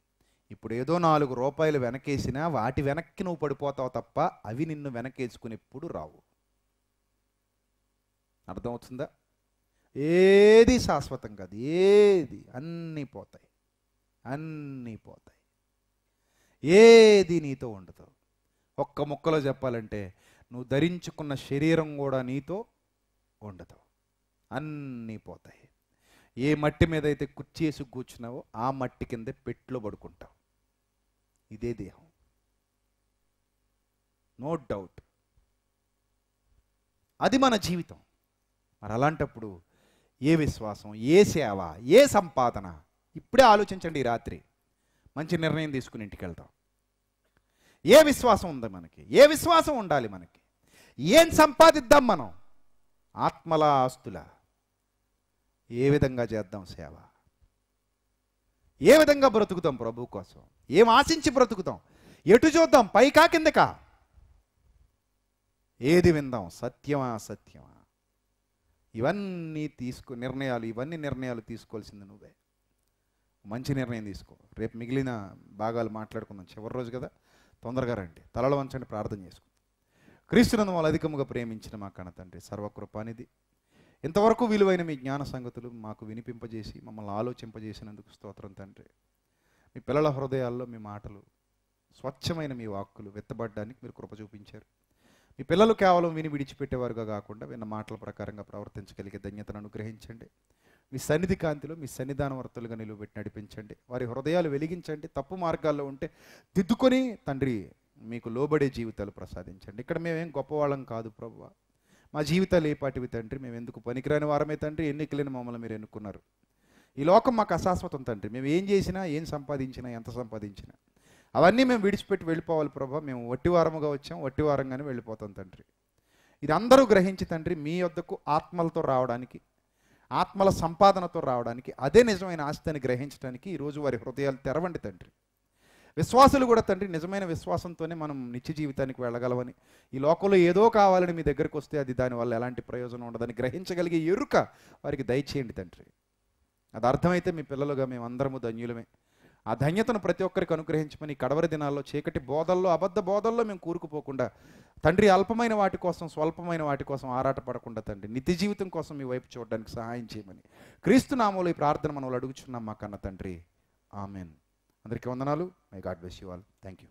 ఇప్పుడు ఏదో నాలుగు రూపాయలు వెనకేసినా వాటి వెనక్కి నువ్వు పడిపోతావు తప్ప అవి నిన్ను వెనకేసుకుని ఎప్పుడు రావు అర్థమవుతుందా ఏది శాశ్వతం కాదు ఏది అన్నీ పోతాయి అన్నీ పోతాయి ఏది నీతో ఉండదు ఒక్క ముక్కలో చెప్పాలంటే నువ్వు ధరించుకున్న శరీరం కూడా నీతో ఉండదు అన్నీ పోతాయి ఏ మట్టి మీద అయితే కుర్చేసి కూర్చున్నావో ఆ మట్టి కింద పెట్టులో పడుకుంటావు ఇదే దేహం నో డౌట్ అది మన జీవితం మరి అలాంటప్పుడు ఏ విశ్వాసం ఏ సేవ ఏ సంపాదన ఇప్పుడే ఆలోచించండి ఈ రాత్రి మంచి నిర్ణయం తీసుకుని ఇంటికి వెళ్తాం ఏ విశ్వాసం ఉంది మనకి ఏ విశ్వాసం ఉండాలి మనకి ఏం సంపాదిద్దాం మనం ఆత్మల ఆస్తుల ఏ విధంగా చేద్దాం సేవ ఏ విధంగా బ్రతుకుతాం ప్రభు కోసం ఏం ఆశించి బ్రతుకుతాం ఎటు చూద్దాం పైకా కిందకా ఏది విందాం సత్యమా సత్యమా ఇవన్నీ తీసుకో నిర్ణయాలు ఇవన్నీ నిర్ణయాలు తీసుకోవాల్సింది నువ్వే మంచి నిర్ణయం తీసుకో రేపు మిగిలిన భాగాలు మాట్లాడుకుందాం చివరి రోజు కదా తొందరగా రండి తలలో వంచండి ప్రార్థన చేసుకో క్రీస్తునందు వాళ్ళు అధికముగా ప్రేమించిన మా కన్న తండ్రి సర్వకృపానిది ఇంతవరకు విలువైన మీ జ్ఞాన సంగతులు మాకు వినిపింపజేసి మమ్మల్ని ఆలోచింపజేసినందుకు స్తోత్రం తండ్రి మీ పిల్లల హృదయాల్లో మీ మాటలు స్వచ్ఛమైన మీ వాక్కులు వెత్తబడ్డానికి మీరు కృప చూపించారు మీ పిల్లలు కేవలం విని విడిచిపెట్టేవారుగా కాకుండా విన్న మాటల ప్రకారంగా ప్రవర్తించగలిగే ధన్యతను అనుగ్రహించండి మీ సన్నిధి కాంతిలో మీ సన్నిధాన వర్తలుగా నిలువబెట్టి నడిపించండి వారి హృదయాలు వెలిగించండి తప్పు మార్గాల్లో ఉంటే దిద్దుకొని తండ్రి మీకు లోబడే జీవితాలు ప్రసాదించండి ఇక్కడ మేమేం గొప్పవాళ్ళం కాదు ప్రభు మా జీవితాలు ఏపాటివి తండ్రి మేము ఎందుకు పనికిరాని వారమే తండ్రి ఎన్నికలేని మమ్మల్ని మీరు ఎన్నుకున్నారు ఈ లోకం మాకు అశాశ్వతం తండ్రి మేము ఏం చేసినా ఏం సంపాదించినా ఎంత సంపాదించినా అవన్నీ మేము విడిచిపెట్టి వెళ్ళిపోవాలి ప్రభా మేము వట్టివారముగా వచ్చాం వట్టివారంగానే వెళ్ళిపోతాం తండ్రి ఇది అందరూ గ్రహించి తండ్రి మీ వద్దకు ఆత్మలతో రావడానికి ఆత్మల సంపాదనతో రావడానికి అదే నిజమైన ఆస్తిని గ్రహించడానికి ఈరోజు వారి హృదయాలు తెరవండి తండ్రి విశ్వాసులు కూడా తండ్రి నిజమైన విశ్వాసంతోనే మనం నిత్య జీవితానికి వెళ్ళగలవని ఈ లోకంలో ఏదో కావాలని మీ దగ్గరకు వస్తే అది దానివల్ల ఎలాంటి ప్రయోజనం ఉండదని గ్రహించగలిగే ఎరుక వారికి దయచేయండి తండ్రి అది అర్థమైతే మీ పిల్లలుగా మేమందరము ధన్యులమే ఆ ధన్యతను ప్రతి ఒక్కరికి అనుగ్రహించమని కడవరి దినాల్లో చీకటి బోధల్లో అబద్ధ బోధల్లో మేము కూరుకుపోకుండా తండ్రి అల్పమైన వాటి కోసం స్వల్పమైన వాటి కోసం ఆరాటపడకుండా తండ్రి నిత్య జీవితం కోసం మీ వైపు చూడడానికి సహాయం చేయమని క్రీస్తు నామంలో ఈ ప్రార్థన మనం అడుగుచున్నాం మా కన్న తండ్రి ఆమెన్ అందరికీ వందనాలు may God bless you all thank you